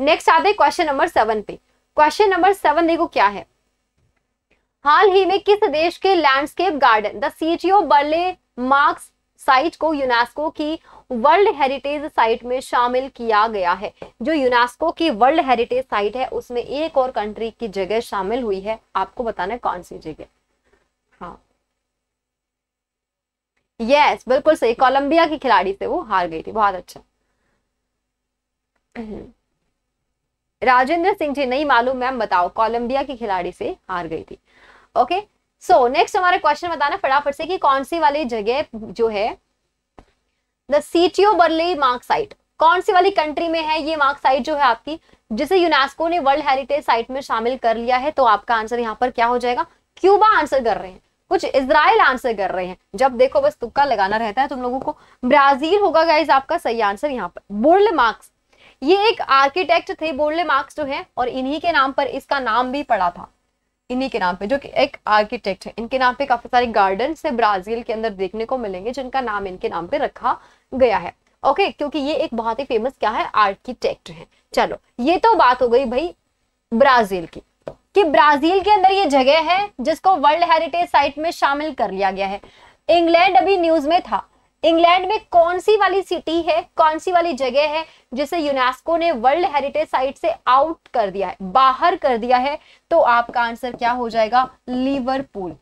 Speaker 1: नेक्स्ट आते हैं क्वेश्चन नंबर सेवन पे क्वेश्चन नंबर सेवन देखो क्या है हाल ही में किस देश के landscape garden the of Burle Marx site को यूनेस्को की वर्ल्ड हेरिटेज साइट में शामिल किया गया है जो यूनेस्को की वर्ल्ड हेरिटेज साइट है उसमें एक और कंट्री की जगह शामिल हुई है आपको बताना है कौन सी जगह हाँ यस yes, बिल्कुल सही कोलंबिया की खिलाड़ी से वो हार गई थी बहुत अच्छा हम्म। राजेंद्र सिंह जी नहीं मालूम मैम बताओ कोलंबिया के खिलाड़ी से हार गई थी ओके सो नेक्स्ट हमारा क्वेश्चन बताना फटाफट से कि कौन सी वाली जगह जो है the of Burle Marx site कौन सी वाली कंट्री में है ये मार्क साइट जो है आपकी जिसे यूनेस्को ने वर्ल्ड हेरिटेज साइट में शामिल कर लिया है तो आपका आंसर यहाँ पर क्या हो जाएगा क्यूबा आंसर कर रहे हैं कुछ इसराइल आंसर कर रहे हैं जब देखो बस तुक्का लगाना रहता है तुम लोगों को ब्राजील होगा गाइज आपका सही आंसर यहाँ पर बुर्ल मार्क्स ये एक आर्किटेक्ट थे बोर्डले मार्क्स जो है और इन्हीं के नाम पर इसका नाम भी पड़ा था इन्हीं के नाम पे जो कि एक आर्किटेक्ट है इनके नाम पे काफी सारे गार्डन से ब्राजील के अंदर देखने को मिलेंगे जिनका नाम इनके नाम पे रखा गया है ओके क्योंकि ये एक बहुत ही फेमस क्या है आर्किटेक्ट है चलो ये तो बात हो गई भाई ब्राजील की कि ब्राजील के अंदर ये जगह है जिसको वर्ल्ड हेरिटेज साइट में शामिल कर लिया गया है इंग्लैंड अभी न्यूज में था इंग्लैंड में कौन सी वाली सिटी है कौन सी वाली जगह है जिसे यूनेस्को ने वर्ल्ड हेरिटेज साइट से आउट कर दिया है बाहर कर दिया है तो आपका आंसर क्या हो जाएगा लिवरपूल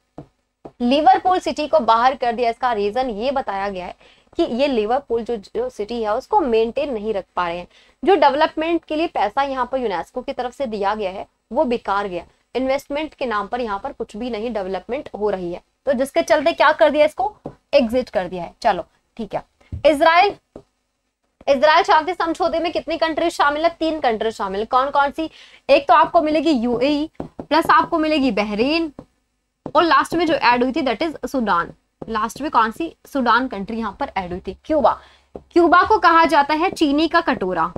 Speaker 1: लिवरपूल सिटी को बाहर कर दिया इसका रीजन ये बताया गया है कि ये लिवरपूल जो जो सिटी है उसको मेंटेन नहीं रख पा रहे हैं जो डेवलपमेंट के लिए पैसा यहाँ पर यूनेस्को की तरफ से दिया गया है वो बेकार गया इन्वेस्टमेंट के नाम पर यहाँ पर कुछ भी नहीं डेवलपमेंट हो रही है तो जिसके चलते क्या कर दिया इसको एग्जिट कर दिया है चलो ठीक है इसराइल इसराइल शांति समझौते में कितनी कंट्रीज शामिल है तीन कंट्रीज शामिल कौन कौन सी एक तो आपको मिलेगी यूएई प्लस e, आपको मिलेगी बहरीन और लास्ट में जो ऐड हुई थी दैट इज सुडान लास्ट में कौन सी सुडान कंट्री यहां पर ऐड हुई थी क्यूबा क्यूबा को कहा जाता है चीनी का कटोरा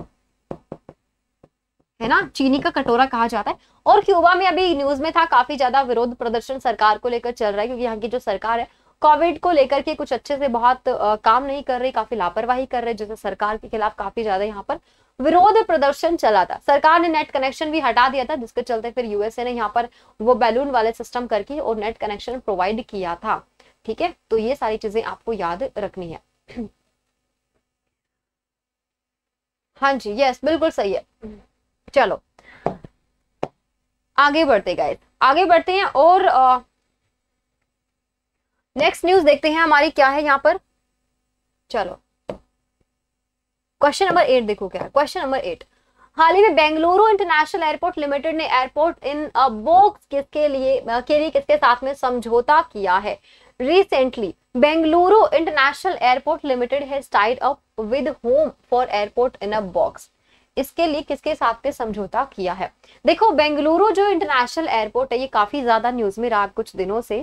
Speaker 1: है ना चीनी का कटोरा कहा जाता है और क्यूबा में अभी न्यूज में था काफी ज्यादा विरोध प्रदर्शन सरकार को लेकर चल रहा है क्योंकि यहाँ की जो सरकार है कोविड को लेकर के कुछ अच्छे से बहुत आ, काम नहीं कर रही काफी लापरवाही कर रहे जिससे सरकार के खिलाफ काफी ज्यादा यहाँ पर विरोध प्रदर्शन चला था सरकार ने नेट कनेक्शन भी हटा दिया था जिसके चलते फिर यूएसए ने यहाँ पर वो बैलून वाले सिस्टम करके और नेट कनेक्शन प्रोवाइड किया था ठीक है तो ये सारी चीजें आपको याद रखनी है [clears throat] हाँ जी यस बिल्कुल सही है चलो आगे बढ़ते गए आगे बढ़ते हैं और नेक्स्ट न्यूज देखते हैं हमारी क्या है यहाँ पर चलो क्वेश्चन नंबर एट देखो क्या है क्वेश्चन नंबर एट हाल ही में बेंगलुरु इंटरनेशनल एयरपोर्ट लिमिटेड ने एयरपोर्ट इन बॉक्स किसके लिए के लिए किसके साथ में समझौता किया है recently Bengaluru international airport limited है tied up with home for airport in a box इसके लिए किसके साथ पे समझौता किया है देखो बेंगलुरु जो इंटरनेशनल एयरपोर्ट है ये काफी ज्यादा न्यूज में रहा कुछ दिनों से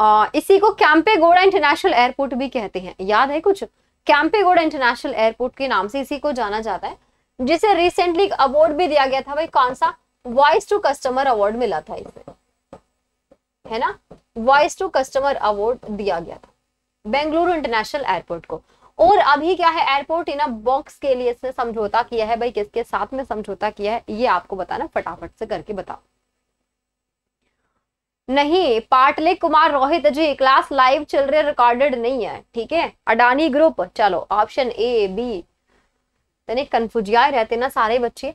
Speaker 1: आ, इसी को कैंपेगोड़ा इंटरनेशनल एयरपोर्ट भी कहते हैं याद है कुछ कैंपेगोड़ा इंटरनेशनल एयरपोर्ट के नाम से इसी को जाना जाता है जिसे रिसेंटली अवार्ड भी दिया गया था भाई कौन सा वॉइस टू कस्टमर अवार्ड मिला था इसे है ना वॉइस टू कस्टमर अवार्ड दिया गया था बेंगलुरु इंटरनेशनल एयरपोर्ट को और अभी क्या है एयरपोर्ट इन बॉक्स के लिए इसने समझौता किया है भाई किसके साथ में समझौता किया है ये आपको बताना फटाफट से करके बताओ नहीं पाटले कुमार रोहित जी क्लास लाइव चल रहे रिकॉर्डेड नहीं है ठीक है अडानी ग्रुप चलो ऑप्शन ए बी यानी कन्फ्यूजिया रहते ना सारे बच्चे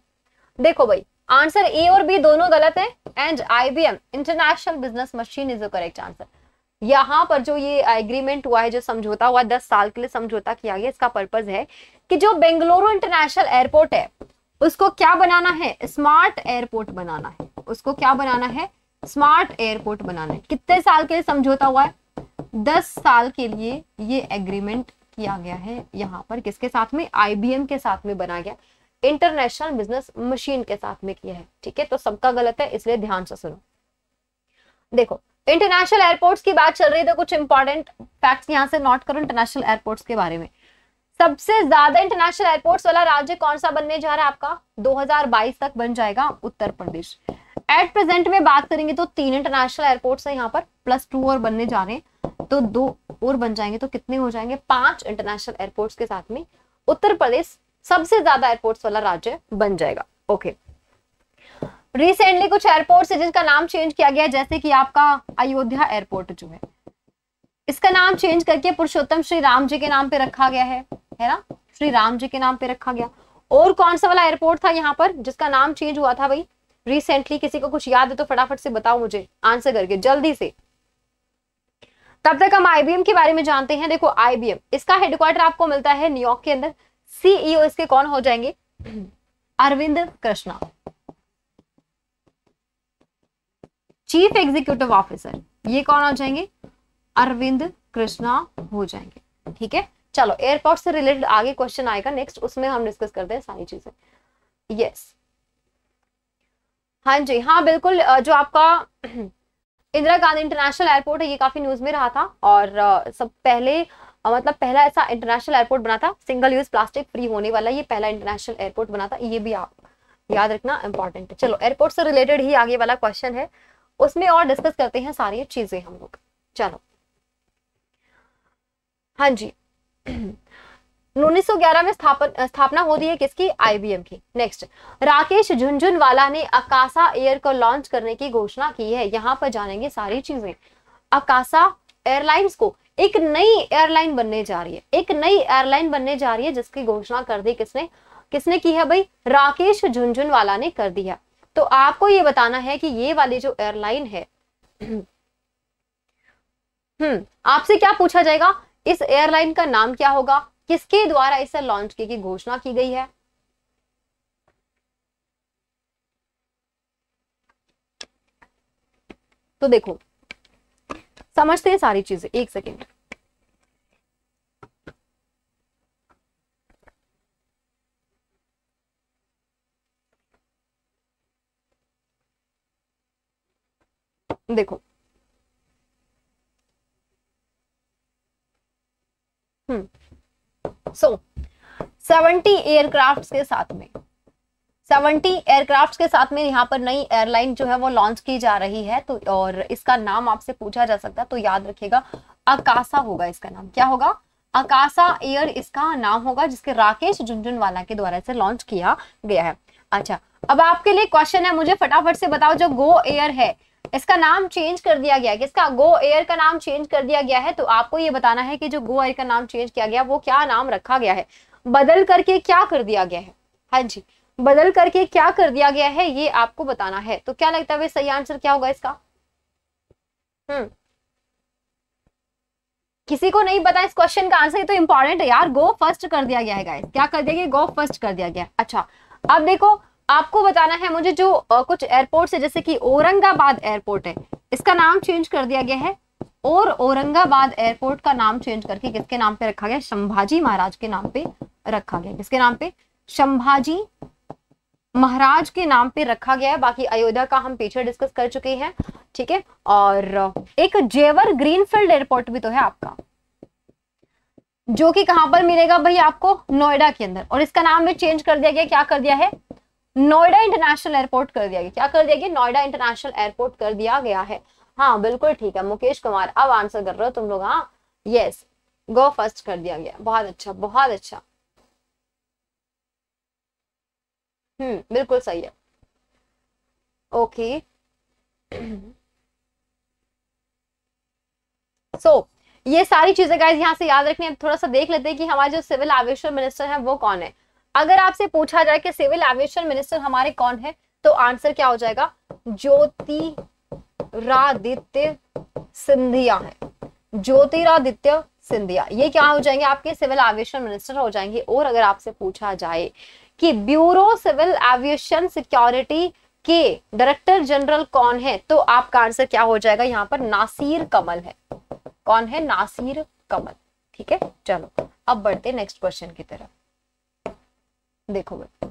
Speaker 1: देखो भाई आंसर ए और बी दोनों गलत है and IBM international business machine is the correct answer यहाँ पर जो ये एग्रीमेंट हुआ है जो समझौता हुआ दस साल के लिए समझौता किया गया इसका पर्पज है कि जो बेंगलुरु इंटरनेशनल एयरपोर्ट है उसको क्या बनाना है स्मार्ट एयरपोर्ट बनाना है उसको क्या बनाना है स्मार्ट एयरपोर्ट बनाना है कितने साल के लिए समझौता हुआ है दस साल के लिए ये एग्रीमेंट किया गया है यहाँ पर किसके साथ में आई के साथ में बनाया गया इंटरनेशनल बिजनेस मशीन के साथ में किया है ठीक है तो सबका गलत है इसलिए ध्यान से सुनो देखो इंटरनेशनल एयरपोर्ट्स की बात चल रही है तो कुछ इंपॉर्टेंट फैक्ट्स यहाँ से नोट करो इंटरनेशनल एयरपोर्ट्स के बारे में सबसे ज्यादा इंटरनेशनल एयरपोर्ट्स वाला राज्य कौन सा बनने जा रहा है आपका 2022 तक बन जाएगा उत्तर प्रदेश एट प्रेजेंट में बात करेंगे तो तीन इंटरनेशनल एयरपोर्ट्स है यहाँ पर प्लस टू और बनने जा रहे हैं तो दो और बन जाएंगे तो कितने हो जाएंगे पांच इंटरनेशनल एयरपोर्ट्स के साथ में उत्तर प्रदेश सबसे ज्यादा एयरपोर्ट्स वाला राज्य बन जाएगा ओके रिसेंटली कुछ एयरपोर्ट है जिनका नाम चेंज किया गया जैसे कि आपका अयोध्या एयरपोर्ट जो है इसका नाम चेंज करके पुरुषोत्तम श्री राम जी के नाम पे रखा गया है है ना श्री राम जी के नाम पे रखा गया और कौन सा वाला एयरपोर्ट था यहाँ पर जिसका नाम चेंज हुआ था भाई रिसेंटली किसी को कुछ याद है तो फटाफट से बताओ मुझे आंसर करके जल्दी से तब तक हम आईबीएम के बारे में जानते हैं देखो आईबीएम इसका हेडक्वार्टर आपको मिलता है न्यूयॉर्क के अंदर सीईओ e इसके कौन हो जाएंगे [clears throat] Arvind Krishna chief executive officer ये कौन हो जाएंगे अरविंद कृष्णा हो जाएंगे ठीक है चलो एयरपोर्ट से रिलेटेड आगे क्वेश्चन आएगा नेक्स्ट उसमें हम डिस्कस करते हैं सारी चीजें यस हाँ जी हाँ बिल्कुल जो आपका [clears throat] इंदिरा गांधी इंटरनेशनल एयरपोर्ट है ये काफी न्यूज में रहा था और सब पहले मतलब पहला ऐसा इंटरनेशनल एयरपोर्ट बना था सिंगल यूज प्लास्टिक फ्री होने वाला ये पहला इंटरनेशनल एयरपोर्ट बना था ये भी आप याद रखना इंपॉर्टेंट है चलो एयरपोर्ट से रिलेटेड ही आगे वाला क्वेश्चन है उसमें और डिस्कस करते हैं सारी चीजें हम लोग चलो हाँ जी उन्नीस में स्थापन स्थापना होती है किसकी आईबीएम की नेक्स्ट राकेश झुंझुनवाला ने अकासा एयर को लॉन्च करने की घोषणा की है यहाँ पर जानेंगे सारी चीजें अकासा एयरलाइंस को एक नई एयरलाइन बनने जा रही है एक नई एयरलाइन बनने जा रही है जिसकी घोषणा कर दी किसने किसने की है भाई राकेश झुंझुनवाला ने कर दी है तो आपको ये बताना है कि ये वाली जो एयरलाइन है हम्म आपसे क्या पूछा जाएगा इस एयरलाइन का नाम क्या होगा किसके द्वारा इसे लॉन्च की घोषणा की गई है तो देखो समझते हैं सारी चीजें एक सेकेंड देखो सो सेवेंटी एयरक्राफ्ट के साथ में सेवेंटी एयरक्राफ्ट के साथ में यहाँ पर नई एयरलाइन जो है वो लॉन्च की जा रही है तो और इसका नाम आपसे पूछा जा सकता है तो याद रखिएगा अकासा होगा इसका नाम क्या होगा अकासा एयर इसका नाम होगा जिसके राकेश झुंझुनवाला के द्वारा इसे लॉन्च किया गया है अच्छा अब आपके लिए क्वेश्चन है मुझे फटाफट से बताओ जो गो एयर है इसका नाम चेंज कर दिया गया इसका गो एयर का नाम चेंज कर दिया गया है तो आपको ये बताना है कि जो गो एयर का नाम चेंज किया गया वो क्या नाम रखा गया है बदल करके क्या कर दिया गया है हाँ जी बदल करके क्या कर दिया गया है ये आपको बताना है तो क्या लगता है सही आंसर क्या होगा इसका हम्म किसी को नहीं पता इस क्वेश्चन का आंसर ये तो इंपॉर्टेंट है यार गो फर्स्ट कर दिया गया है गाइस क्या कर दिया गया गो फर्स्ट कर दिया गया अच्छा अब देखो आपको बताना है मुझे जो कुछ एयरपोर्ट है जैसे कि औरंगाबाद एयरपोर्ट है इसका नाम चेंज कर दिया गया है और औरंगाबाद एयरपोर्ट का नाम चेंज करके किसके नाम पे रखा गया संभाजी महाराज के नाम पे रखा गया किसके नाम पे संभाजी महाराज के नाम पे रखा गया है बाकी अयोध्या का हम पीछे डिस्कस कर चुके हैं ठीक है और एक जेवर ग्रीनफील्ड एयरपोर्ट भी तो है आपका जो कि कहां पर मिलेगा भाई आपको नोएडा के अंदर और इसका नाम भी चेंज कर दिया गया क्या कर दिया है नोएडा इंटरनेशनल एयरपोर्ट कर दिया गया क्या कर दिया गया नोएडा इंटरनेशनल एयरपोर्ट कर दिया गया है हाँ बिल्कुल ठीक है मुकेश कुमार अब आंसर कर रहे हो तुम लोग हाँ यस गो फर्स्ट कर दिया गया बहुत अच्छा बहुत अच्छा हम्म बिल्कुल सही है ओके सो ये सारी चीजें गाइज यहाँ से याद रखनी है थोड़ा सा देख लेते हैं कि हमारे जो सिविल एविएशन मिनिस्टर हैं वो कौन है अगर आपसे पूछा जाए कि सिविल एविएशन मिनिस्टर हमारे कौन है तो आंसर क्या हो जाएगा ज्योति रादित्य सिंधिया है ज्योतिरादित्य सिंधिया ये क्या हो जाएंगे आपके सिविल एविएशन मिनिस्टर हो जाएंगे और अगर आपसे पूछा जाए कि ब्यूरो सिविल एविएशन सिक्योरिटी के डायरेक्टर जनरल कौन है तो आपका आंसर क्या हो जाएगा यहाँ पर नासिर कमल है कौन है नासिर कमल ठीक है चलो अब बढ़ते नेक्स्ट क्वेश्चन की तरफ देखोगे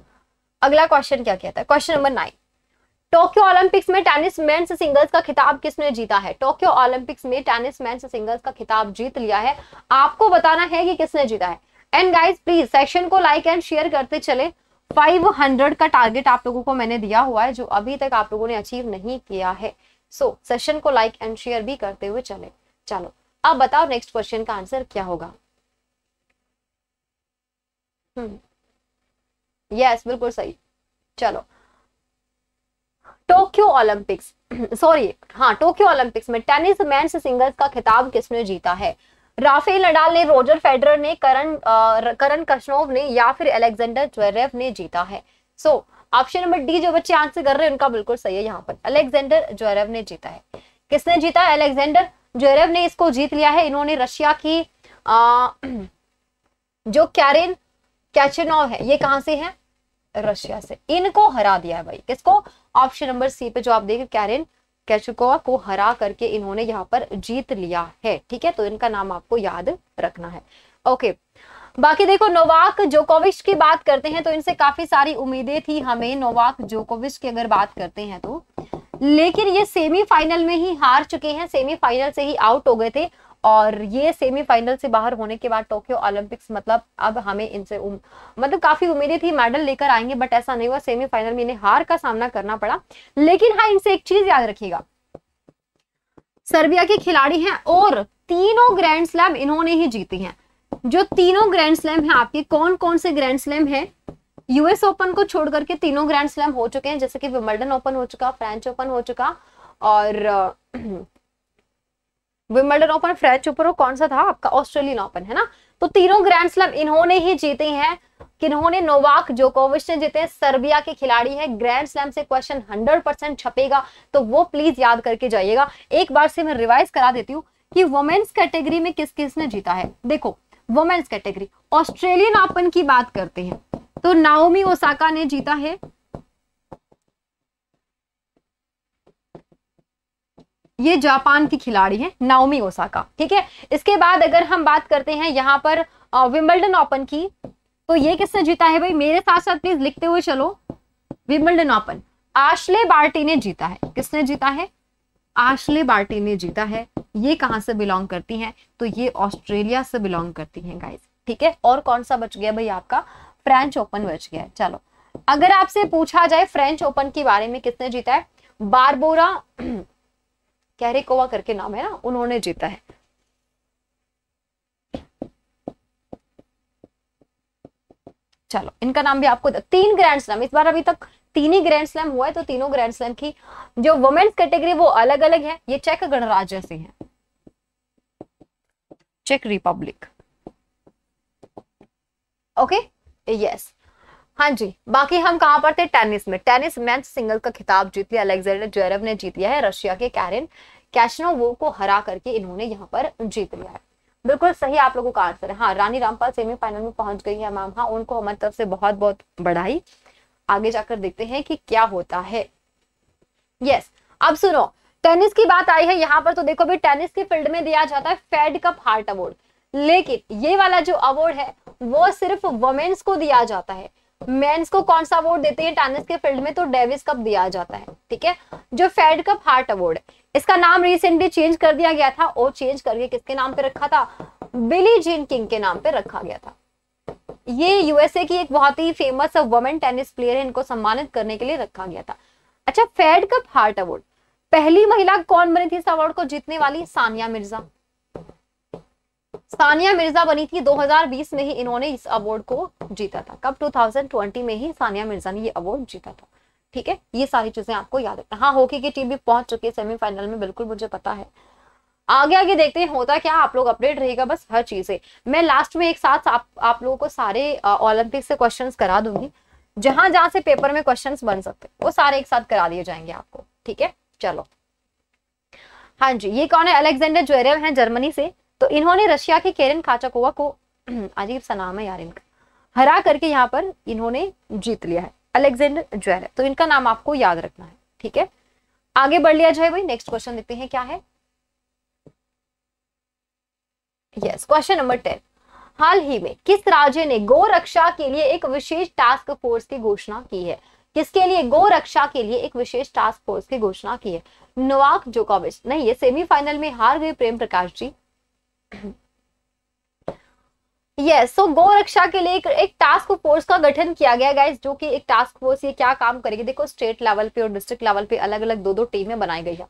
Speaker 1: अगला क्वेश्चन क्या कहता है question number nine Tokyo Olympics में टेनिस मेंस सिंगल्स का खिताब किसने जीता है टोक्यो ओलंपिक्स में टेनिस मेंस सिंगल्स का खिताब जीत लिया है आपको बताना है कि किसने जीता है एंड गाइज प्लीज सेक्शन को लाइक एंड शेयर करते चले 500 का टारगेट आप लोगों को मैंने दिया हुआ है जो अभी तक आप लोगों ने अचीव नहीं किया है सो so, सेशन को लाइक एंड शेयर भी करते हुए चले चलो अब बताओ नेक्स्ट क्वेश्चन का आंसर क्या होगा हम्म यस बिल्कुल सही चलो टोक्यो ओलंपिक्स सॉरी हाँ टोक्यो ओलंपिक्स में टेनिस मैन सिंगल्स का खिताब किसने जीता है राफेल नडाल ने रोजर फेडरर ने करण करण कश्नोव ने या फिर अलेक्जेंडर ज्वेरेव ने जीता है सो ऑप्शन नंबर डी जो बच्चे आंसर कर रहे हैं उनका बिल्कुल सही है यहाँ पर अलेक्जेंडर ज्वेरेव ने जीता है किसने जीता है अलेक्जेंडर ज्वेरेव ने इसको जीत लिया है इन्होंने रशिया की आ, [clears throat] जो कैरिन कैचनोव है ये कहाँ से है रशिया से इनको हरा दिया है भाई किसको ऑप्शन नंबर सी पे जो आप देख कैरिन कैचुकोवा को हरा करके इन्होंने यहाँ पर जीत लिया है ठीक है तो इनका नाम आपको याद रखना है ओके बाकी देखो नोवाक जोकोविच की बात करते हैं तो इनसे काफी सारी उम्मीदें थी हमें नोवाक जोकोविच की अगर बात करते हैं तो लेकिन ये सेमीफाइनल में ही हार चुके हैं सेमीफाइनल से ही आउट हो गए थे और ये सेमीफाइनल से बाहर होने के बाद टोक्यो ओलंपिक्स मतलब अब हमें इनसे उम, मतलब काफ़ी उम्मीदें थी मेडल लेकर आएंगे बट ऐसा नहीं हुआ सेमीफाइनल में इन्हें हार का सामना करना पड़ा लेकिन हाँ इनसे एक चीज़ याद रखिएगा सर्बिया के खिलाड़ी हैं और तीनों ग्रैंड स्लैम इन्होंने ही जीती हैं जो तीनों ग्रैंड स्लैम है आपके कौन कौन से ग्रैंड स्लैम है यूएस ओपन को छोड़ करके तीनों ग्रैंड स्लैम हो चुके हैं जैसे कि विमल्डन ओपन हो चुका फ्रेंच ओपन हो चुका और विम्बल्डन ओपन फ्रेंच ओपन और कौन सा था आपका ऑस्ट्रेलियन ओपन है ना तो तीनों ग्रैंड स्लैम इन्होंने ही जीते हैं किन्होंने नोवाक जोकोविच ने जीते हैं सर्बिया के खिलाड़ी हैं ग्रैंड स्लैम से क्वेश्चन 100 परसेंट छपेगा तो वो प्लीज याद करके जाइएगा एक बार से मैं रिवाइज करा देती हूँ कि वुमेन्स कैटेगरी में किस किस ने जीता है देखो वुमेन्स कैटेगरी ऑस्ट्रेलियन ओपन की बात करते हैं तो नाओमी ओसाका ने जीता है ये जापान की खिलाड़ी नाउमी ओसा ओसाका ठीक है इसके बाद अगर हम बात करते हैं यहाँ पर विम्बल्डन ओपन की तो ये किसने जीता है भाई मेरे साथ साथ प्लीज लिखते हुए चलो विम्बल्डन ओपन आशले बार्टी ने जीता है किसने जीता है आशले बार्टी ने जीता है ये कहाँ से बिलोंग करती हैं तो ये ऑस्ट्रेलिया से बिलोंग करती हैं गाइज ठीक है और कौन सा बच गया भाई आपका फ्रेंच ओपन बच गया है चलो अगर आपसे पूछा जाए फ्रेंच ओपन के बारे में किसने जीता है बारबोरा [clears throat] कैरेकोवा करके नाम है ना उन्होंने जीता है चलो इनका नाम भी आपको तीन ग्रैंड स्लैम इस बार अभी तक तीन ही ग्रैंड स्लैम हुआ है तो तीनों ग्रैंड स्लैम की जो वुमेन्स कैटेगरी वो अलग अलग है ये चेक गणराज्य से है चेक रिपब्लिक ओके यस हाँ जी बाकी हम कहाँ पर थे टेनिस में टेनिस मेंस सिंगल का खिताब जीत लिया अलेक्जेंडर जयरव ने जीत लिया है रशिया के कैरिन कैशनोवो को हरा करके इन्होंने यहाँ पर जीत लिया है बिल्कुल सही आप लोगों का आंसर है हाँ रानी रामपाल सेमीफाइनल में पहुंच गई है मैम हाँ उनको हमारी तरफ से बहुत बहुत बढ़ाई आगे जाकर देखते हैं कि क्या होता है यस अब सुनो टेनिस की बात आई है यहाँ पर तो देखो भाई टेनिस के फील्ड में दिया जाता है फेड कप हार्ट अवार्ड लेकिन ये वाला जो अवार्ड है वो सिर्फ वुमेन्स को दिया जाता है मेन्स को कौन सा अवार्ड देते हैं टेनिस के फील्ड में तो डेविस कप दिया जाता है ठीक है जो फेड कप हार्ट अवार्ड है इसका नाम रिसेंटली चेंज कर दिया गया था और चेंज करके किसके नाम पे रखा था बिली जीन किंग के नाम पे रखा गया था ये यूएसए की एक बहुत ही फेमस वुमेन टेनिस प्लेयर है इनको सम्मानित करने के लिए रखा गया था अच्छा फेड कप हार्ट अवार्ड पहली महिला कौन बनी थी इस अवार्ड को जीतने वाली सानिया मिर्जा सानिया मिर्जा बनी थी 2020 में ही इन्होंने इस अवार्ड को जीता था कब 2020 में ही सानिया मिर्जा ने ये अवार्ड जीता था ठीक है ये सारी चीजें आपको याद रखना हाँ हॉकी की टीम भी पहुंच चुकी है सेमीफाइनल में बिल्कुल मुझे पता है आगे आगे देखते हैं होता क्या आप लोग अपडेट रहेगा बस हर चीजें मैं लास्ट में एक साथ आप, आप लोगों को सारे ओलंपिक से क्वेश्चन करा दूंगी जहां जहां से पेपर में क्वेश्चन बन सकते वो सारे एक साथ करा दिए जाएंगे आपको ठीक है चलो हाँ जी ये कौन है अलेक्जेंडर ज्वेरेव है जर्मनी से तो इन्होंने रशिया के केरन काचाकोवा को [clears throat] अजीब सा नाम है यार इनका हरा करके यहाँ पर इन्होंने जीत लिया है अलेक्जेंडर ज्वेलर तो इनका नाम आपको याद रखना है ठीक है आगे बढ़ लिया जाए भाई नेक्स्ट क्वेश्चन देखते हैं क्या है यस क्वेश्चन नंबर टेन हाल ही में किस राज्य ने गो रक्षा के लिए एक विशेष टास्क फोर्स की घोषणा की है किसके लिए गो रक्षा के लिए एक विशेष टास्क फोर्स की घोषणा की है नोवाक जोकोविच नहीं ये सेमीफाइनल में हार गए प्रेम प्रकाश जी यस सो गौ रक्षा के लिए एक, एक टास्क फोर्स का गठन किया गया गाइस जो कि एक टास्क फोर्स ये क्या काम करेगी देखो स्टेट लेवल पे और डिस्ट्रिक्ट लेवल पे अलग अलग दो दो टीमें बनाई गई है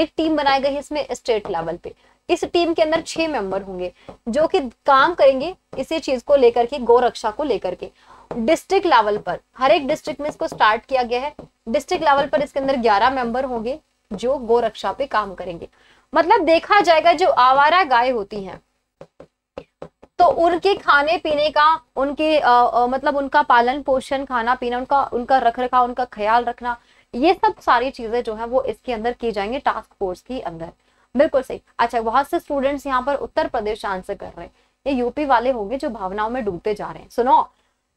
Speaker 1: एक टीम बनाई गई है इसमें स्टेट लेवल पे इस टीम के अंदर छह मेंबर होंगे जो कि काम करेंगे इसी चीज को लेकर के गौ रक्षा को लेकर के डिस्ट्रिक्ट लेवल पर हर एक डिस्ट्रिक्ट में इसको स्टार्ट किया गया है डिस्ट्रिक्ट लेवल पर इसके अंदर ग्यारह मेंबर होंगे जो गौ रक्षा पे काम करेंगे मतलब देखा जाएगा जो आवारा गाय होती हैं तो उनके खाने पीने का उनके आ, आ, मतलब उनका पालन पोषण खाना पीना उनका उनका रख रखा उनका ख्याल रखना ये सब सारी चीजें जो है वो इसके अंदर की जाएंगे टास्क फोर्स के अंदर बिल्कुल सही अच्छा बहुत से स्टूडेंट्स यहाँ पर उत्तर प्रदेश आंसर कर रहे हैं ये यूपी वाले होंगे जो भावनाओं में डूबते जा रहे हैं सुनो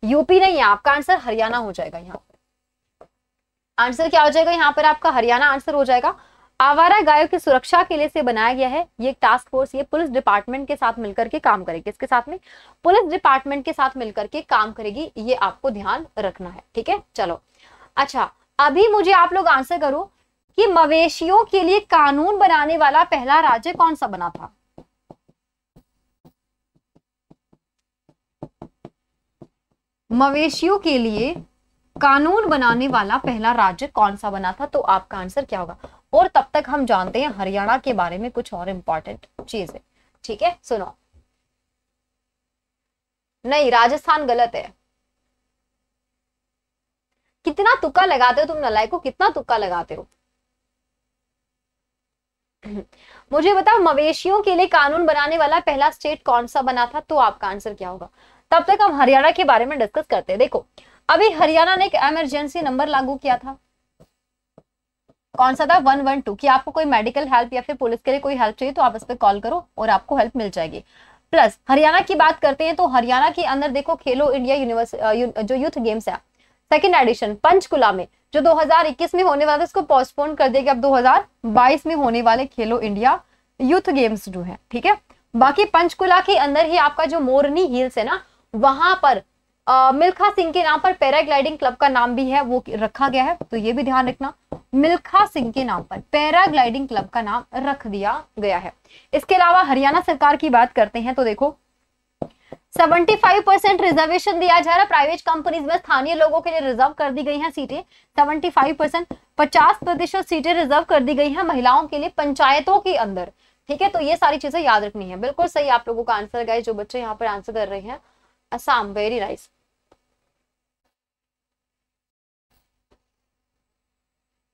Speaker 1: यूपी नहीं है आपका आंसर हरियाणा हो जाएगा यहाँ पर आंसर क्या हो जाएगा यहाँ पर आपका हरियाणा आंसर हो जाएगा आवारा गायों की सुरक्षा के लिए से बनाया गया है ये टास्क फोर्स ये पुलिस डिपार्टमेंट के साथ मिलकर के काम करेगी इसके साथ में पुलिस डिपार्टमेंट के साथ मिलकर के काम करेगी ये आपको ध्यान रखना है ठीक है चलो अच्छा अभी मुझे आप लोग आंसर करो कि मवेशियों के लिए कानून बनाने वाला पहला राज्य कौन सा बना था मवेशियों के लिए कानून बनाने वाला पहला राज्य कौन सा बना था तो आपका आंसर क्या होगा और तब तक हम जानते हैं हरियाणा के बारे में कुछ और इम्पोर्टेंट चीजें ठीक है सुनो नहीं राजस्थान गलत है कितना तुक्का लगाते हो तुम को कितना तुक्का लगाते हो मुझे बताओ मवेशियों के लिए कानून बनाने वाला पहला स्टेट कौन सा बना था तो आपका आंसर क्या होगा तब तक हम हरियाणा के बारे में डिस्कस करते हैं देखो अभी हरियाणा ने एक इमरजेंसी नंबर लागू किया था कौन सा था वन वन टू की आपको कोई मेडिकल हेल्प या फिर पुलिस के लिए कोई हेल्प चाहिए तो आप इस पर कॉल करो और आपको हेल्प मिल जाएगी प्लस हरियाणा की बात करते हैं तो हरियाणा के अंदर देखो खेलो इंडिया यूनिवर्स जो यूथ गेम्स है सेकेंड एडिशन पंचकुला में जो 2021 में होने वाला था उसको पोस्टपोन कर दिया गया अब 2022 में होने वाले खेलो इंडिया यूथ गेम्स जो है ठीक है बाकी पंचकुला के अंदर ही आपका जो मोरनी हिल्स है ना वहां पर मिल्खा सिंह के नाम पर पैराग्लाइडिंग क्लब का नाम भी है वो रखा गया है तो ये भी ध्यान रखना मिल्खा सिंह के नाम पर पैराग्लाइडिंग क्लब का नाम रख दिया गया है इसके अलावा हरियाणा सरकार की बात करते हैं तो देखो 75 परसेंट रिजर्वेशन दिया जा रहा है प्राइवेट कंपनीज में स्थानीय लोगों के लिए रिजर्व कर दी गई हैं सीटें 75 परसेंट पचास प्रतिशत सीटें रिजर्व कर दी गई हैं महिलाओं के लिए पंचायतों के अंदर ठीक है तो ये सारी चीजें याद रखनी है बिल्कुल सही आप लोगों का आंसर गए जो बच्चे यहाँ पर आंसर कर रहे हैं Assam very nice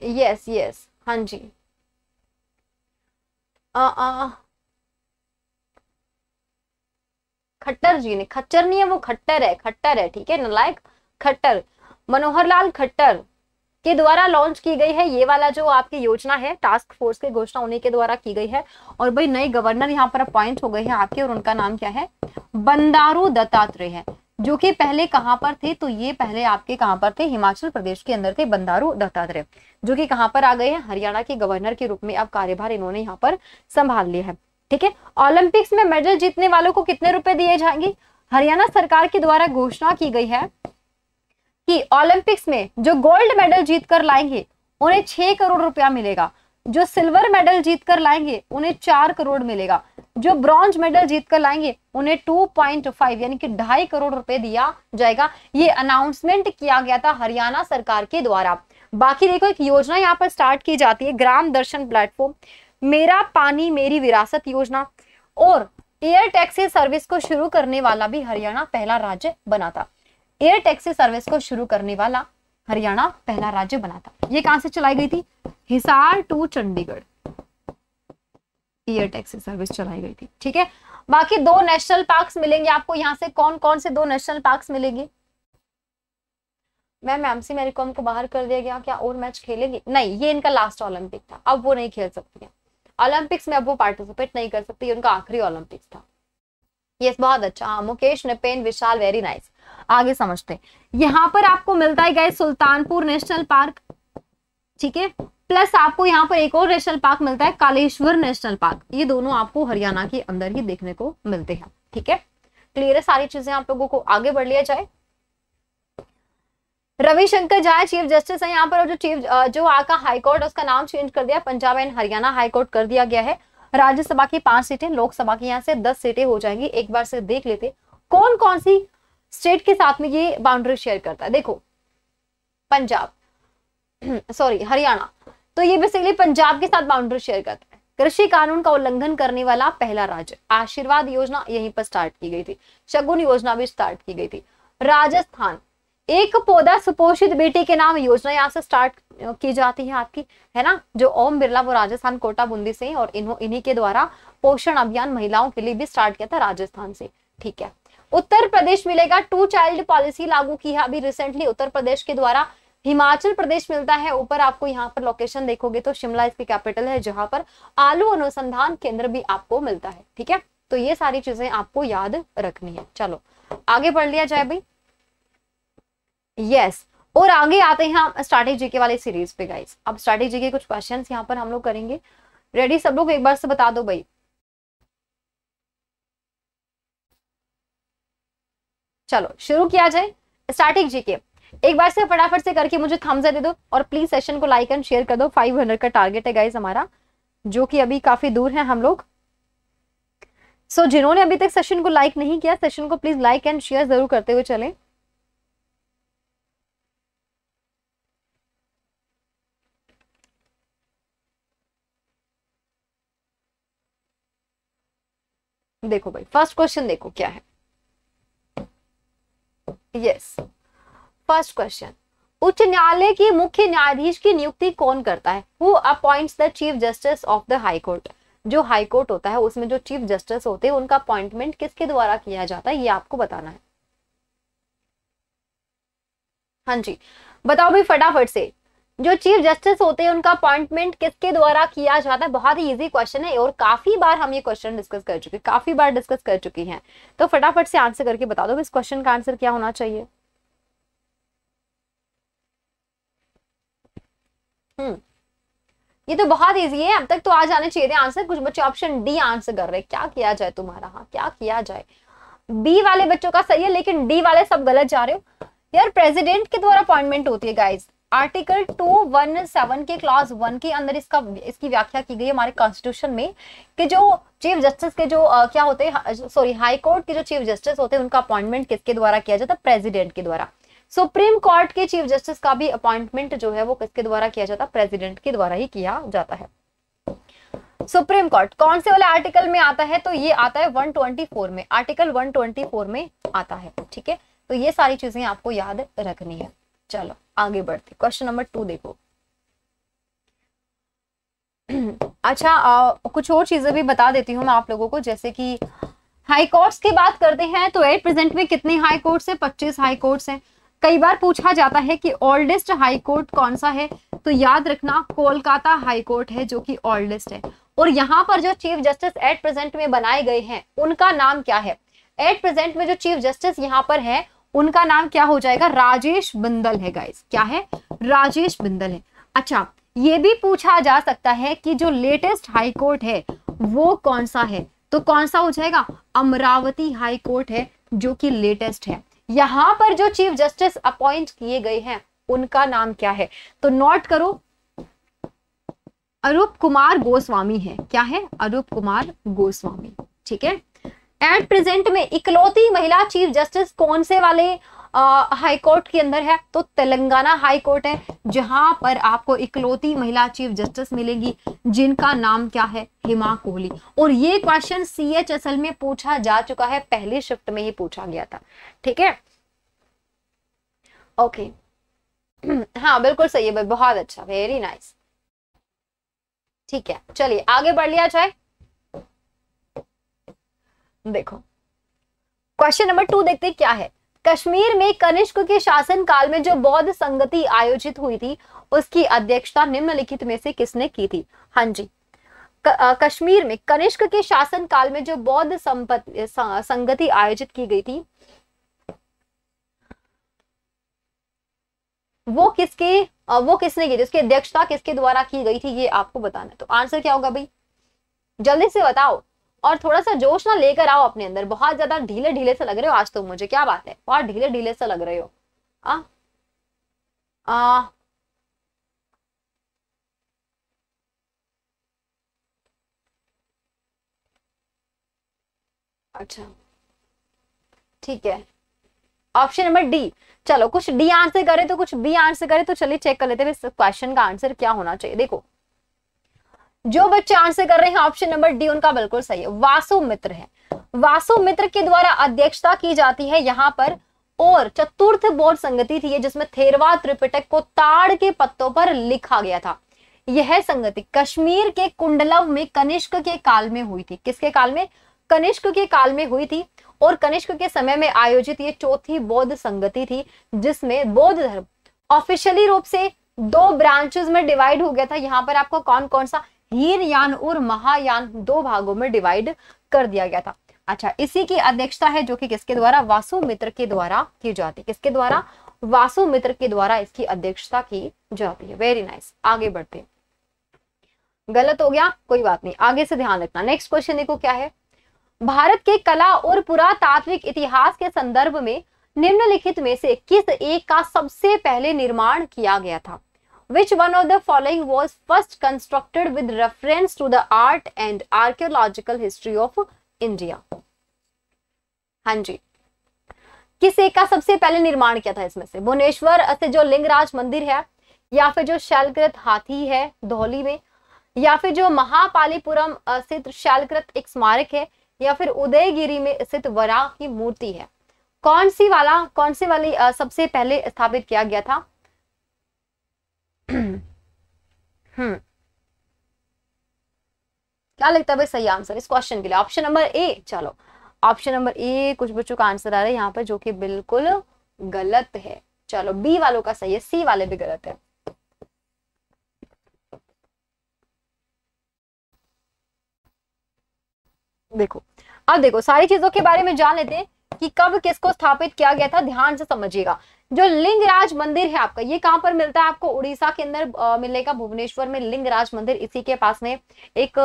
Speaker 1: yes yes हाँ जी आ, खट्टर जी ने खच्चर नहीं है वो खट्टर है खट्टर है ठीक है नलायक खट्टर मनोहर लाल खट्टर के द्वारा लॉन्च की गई है ये वाला जो आपकी योजना है टास्क फोर्स की घोषणा उन्हीं के द्वारा की गई है और भाई नए गवर्नर यहाँ पर अपॉइंट हो गए हैं आपके और उनका नाम क्या है बंदारू दत्तात्रेय है जो कि पहले कहां पर थे तो ये पहले आपके कहाँ पर थे हिमाचल प्रदेश के अंदर थे बंदारू दत्तात्रेय जो कि कहां पर आ गए हैं हरियाणा के गवर्नर के रूप में अब कार्यभार इन्होंने यहाँ पर संभाल लिया है ठीक है ओलंपिक्स में मेडल जीतने वालों को कितने रुपए दिए जाएंगे हरियाणा सरकार के द्वारा घोषणा की गई है कि ओलंपिक्स में जो गोल्ड मेडल जीत कर लाएंगे उन्हें छह करोड़ रुपया मिलेगा जो सिल्वर मेडल जीत कर लाएंगे उन्हें चार करोड़ मिलेगा जो ब्रॉन्ज मेडल जीत कर लाएंगे उन्हें 2.5 यानी कि ढाई करोड़ रुपए दिया जाएगा ये अनाउंसमेंट किया गया था हरियाणा सरकार के द्वारा बाकी देखो एक योजना यहाँ पर स्टार्ट की जाती है ग्राम दर्शन प्लेटफॉर्म मेरा पानी मेरी विरासत योजना और एयर टैक्सी सर्विस को शुरू करने वाला भी हरियाणा पहला राज्य बना था एयर टैक्सी सर्विस को शुरू करने वाला हरियाणा पहला राज्य बना था ये कहां से चलाई गई थी Hisar to Chandigarh air taxi service चलाई गई थी ठीक है बाकी दो नेशनल पार्क्स मिलेंगे आपको यहाँ से कौन कौन से दो नेशनल पार्क्स मिलेंगे ma'am ma'am C Mary Kom को बाहर कर दिया गया क्या और मैच खेलेगी नहीं ये इनका लास्ट ओलंपिक था अब वो नहीं खेल सकती है ओलंपिक्स में अब वो पार्टिसिपेट नहीं कर सकती उनका आखिरी ओलंपिक्स था यस बहुत अच्छा हाँ मुकेश नपेन विशाल वेरी नाइस आगे समझते हैं पर आपको मिलता है गए सुल्तानपुर नेशनल पार्क ठीक है प्लस आपको यहाँ पर एक और नेशनल पार्क मिलता है कालेश्वर नेशनल पार्क ये दोनों आपको हरियाणा के अंदर ही देखने को मिलते हैं ठीक है क्लियर है सारी चीजें आप लोगों को आगे बढ़ लिया जाए रविशंकर झा चीफ जस्टिस है यहाँ पर और जो चीफ जो आका हाईकोर्ट उसका नाम चेंज कर दिया पंजाब एंड हरियाणा हाईकोर्ट कर दिया गया है राज्यसभा की पांच सीटें लोकसभा की यहाँ से दस सीटें हो जाएंगी एक बार से देख लेते कौन कौन सी स्टेट के साथ में ये बाउंड्री शेयर करता है देखो पंजाब सॉरी [clears throat] हरियाणा तो ये बेसिकली पंजाब के साथ बाउंड्री शेयर करता है कृषि कानून का उल्लंघन करने वाला पहला राज्य आशीर्वाद योजना यहीं पर स्टार्ट की गई थी शगुन योजना भी स्टार्ट की गई थी राजस्थान एक पौधा सुपोषित बेटी के नाम योजना यहाँ से स्टार्ट की जाती है आपकी है ना जो ओम बिरला वो राजस्थान कोटा बूंदी से और इन्हों इन्हीं के द्वारा पोषण अभियान महिलाओं के लिए भी स्टार्ट किया था राजस्थान से ठीक है उत्तर प्रदेश मिलेगा टू चाइल्ड पॉलिसी लागू की है अभी रिसेंटली उत्तर प्रदेश के द्वारा हिमाचल प्रदेश मिलता है ऊपर आपको यहाँ पर लोकेशन देखोगे तो शिमला इसकी कैपिटल है जहां पर आलू अनुसंधान केंद्र भी आपको मिलता है ठीक है तो ये सारी चीजें आपको याद रखनी है चलो आगे पढ़ लिया जाए भाई यस और आगे आते हैं हम स्ट्रैटेजी के वाले सीरीज पे गाइस अब स्ट्रैटेजी के कुछ क्वेश्चंस यहाँ पर हम लोग करेंगे रेडी सब लोग एक बार से बता दो भाई चलो शुरू किया जाए स्टार्टिंग जीके एक बार से फटाफट से करके मुझे थम्स दे दो और प्लीज सेशन को लाइक एंड शेयर कर दो 500 का टारगेट है गाइज हमारा जो कि अभी काफी दूर है हम लोग सो so, जिन्होंने अभी तक सेशन को लाइक नहीं किया सेशन को प्लीज लाइक एंड शेयर जरूर करते हुए चले देखो भाई फर्स्ट क्वेश्चन देखो क्या है यस फर्स्ट क्वेश्चन उच्च न्यायालय के मुख्य न्यायाधीश की नियुक्ति कौन करता है who appoints the chief justice of the high court जो हाई कोर्ट होता है उसमें जो चीफ जस्टिस होते हैं उनका अपॉइंटमेंट किसके द्वारा किया जाता है ये आपको बताना है हाँ जी बताओ भाई फटाफट से जो चीफ जस्टिस होते हैं उनका अपॉइंटमेंट किसके द्वारा किया जाता है बहुत ही इजी क्वेश्चन है और काफी बार हम ये क्वेश्चन डिस्कस कर चुके काफी बार डिस्कस कर चुकी हैं तो फटाफट से आंसर करके बता दो इस क्वेश्चन का आंसर क्या होना चाहिए हम्म ये तो बहुत इजी है अब तक तो आ जाने चाहिए थे आंसर कुछ बच्चे ऑप्शन डी आंसर कर रहे हैं क्या किया जाए तुम्हारा हाँ क्या किया जाए बी वाले बच्चों का सही है लेकिन डी वाले सब गलत जा रहे हो यार प्रेसिडेंट के द्वारा अपॉइंटमेंट होती है गाइस आर्टिकल 217 के क्लास वन के अंदर इसका इसकी व्याख्या की गई हमारे कॉन्स्टिट्यूशन में कि जो चीफ जस्टिस के जो आ, क्या होते हैं सॉरी हाई कोर्ट के जो चीफ जस्टिस होते हैं उनका अपॉइंटमेंट किसके द्वारा किया जाता है प्रेसिडेंट के द्वारा सुप्रीम कोर्ट के चीफ जस्टिस का भी अपॉइंटमेंट जो है वो किसके द्वारा किया जाता है प्रेजिडेंट के द्वारा ही किया जाता है सुप्रीम कोर्ट कौन से वाले आर्टिकल में आता है तो ये आता है वन में आर्टिकल वन में आता है ठीक है तो ये सारी चीजें आपको याद रखनी है चलो आगे बढ़ते क्वेश्चन नंबर टू देखो [clears throat] अच्छा आ, कुछ और चीजें भी बता देती हूँ मैं आप लोगों को जैसे कि हाई कोर्ट्स की बात करते हैं तो एट प्रेजेंट में कितने हाई कोर्ट्स हैं पच्चीस हाई कोर्ट्स हैं कई बार पूछा जाता है कि ओल्डेस्ट हाई कोर्ट कौन सा है तो याद रखना कोलकाता हाई कोर्ट है जो कि ओल्डेस्ट है और यहाँ पर जो चीफ जस्टिस एट प्रेजेंट में बनाए गए हैं उनका नाम क्या है एट प्रेजेंट में जो चीफ जस्टिस यहाँ पर है उनका नाम क्या हो जाएगा राजेश बिंदल है गाइस क्या है राजेश बिंदल है अच्छा ये भी पूछा जा सकता है कि जो लेटेस्ट हाई कोर्ट है वो कौन सा है तो कौन सा हो जाएगा अमरावती हाई कोर्ट है जो कि लेटेस्ट है यहां पर जो चीफ जस्टिस अपॉइंट किए गए हैं उनका नाम क्या है तो नोट करो अरूप कुमार गोस्वामी है क्या है अरूप कुमार गोस्वामी ठीक है एट प्रेजेंट में इकलौती महिला चीफ जस्टिस कौन से वाले हाई कोर्ट के अंदर है तो तेलंगाना हाई कोर्ट है जहां पर आपको इकलौती महिला चीफ जस्टिस मिलेगी जिनका नाम क्या है हिमा कोहली और ये question C H S L में पूछा जा चुका है पहले शिफ्ट में ही पूछा गया था ठीक है ओके हाँ बिल्कुल सही है भाई बहुत अच्छा वेरी नाइस ठीक है चलिए आगे बढ़ लिया जाए देखो क्वेश्चन नंबर टू देखते क्या है कश्मीर में कनिष्क के शासन काल में जो बौद्ध संगति आयोजित हुई थी उसकी अध्यक्षता निम्नलिखित में से किसने की थी हाँ जी कश्मीर में कनिष्क के शासन काल में जो बौद्ध संपत्ति संगति आयोजित की गई थी वो किसके वो किसने की थी उसकी अध्यक्षता किसके द्वारा की गई थी ये आपको बताना तो आंसर क्या होगा भाई जल्दी से बताओ और थोड़ा सा जोश ना लेकर आओ अपने अंदर बहुत ज्यादा ढीले ढीले से लग रहे हो आज तो मुझे क्या बात है बहुत ढीले ढीले से लग रहे हो आ, आ, अच्छा ठीक है ऑप्शन नंबर डी चलो कुछ डी आंसर करे तो कुछ बी आंसर करे तो चलिए चेक कर लेते हैं इस क्वेश्चन का आंसर क्या होना चाहिए देखो जो बच्चे आंसर कर रहे हैं ऑप्शन नंबर डी उनका बिल्कुल सही है वासु मित्र है वासु मित्र के द्वारा अध्यक्षता की जाती है यहाँ पर और चतुर्थ बोध संगति थी जिसमें थेरवा त्रिपिटक को ताड़ के पत्तों पर लिखा गया था यह संगति कश्मीर के कुंडलव में कनिष्क के काल में हुई थी किसके काल में कनिष्क के काल में हुई थी और कनिष्क के समय में आयोजित ये चौथी बौद्ध संगति थी जिसमें बौद्ध धर्म ऑफिशियली रूप से दो ब्रांचेस में डिवाइड हो गया था यहाँ पर आपको कौन कौन सा हीर यान और महायान दो भागों में डिवाइड कर दिया गया था अच्छा इसी की अध्यक्षता है जो कि किसके द्वारा वासु मित्र के द्वारा की जाती किसके द्वारा वासु मित्र के द्वारा इसकी अध्यक्षता की जाती है वेरी नाइस आगे बढ़ते हैं गलत हो गया कोई बात नहीं आगे से ध्यान रखना नेक्स्ट क्वेश्चन देखो क्या है भारत के कला और पुरातात्विक इतिहास के संदर्भ में निम्नलिखित में से किस एक का सबसे पहले निर्माण किया गया था Which one of the following was first constructed with reference to the art and archaeological history of India? हां जी किसे का सबसे पहले निर्माण किया था इसमें से भुवनेश्वर से जो लिंगराज मंदिर है या फिर जो शैलकृत हाथी है धौली में या फिर जो महापालीपुरम स्थित शैलकृत एक स्मारक है या फिर उदयगिरी में स्थित वराह की मूर्ति है कौन सी वाला कौन सी वाली सबसे पहले स्थापित किया गया था क्या लगता है भाई सही आंसर इस क्वेश्चन के लिए ऑप्शन नंबर ए चलो ऑप्शन नंबर ए कुछ बच्चों का आंसर आ रहा है यहाँ पर जो कि बिल्कुल गलत है चलो बी वालों का सही है सी वाले भी गलत है देखो अब देखो सारी चीजों के बारे में जान लेते हैं कि कब किसको स्थापित किया गया था ध्यान से समझिएगा जो लिंगराज मंदिर है आपका ये कहाँ पर मिलता है आपको उड़ीसा के अंदर मिलेगा भुवनेश्वर में लिंगराज मंदिर इसी के पास में एक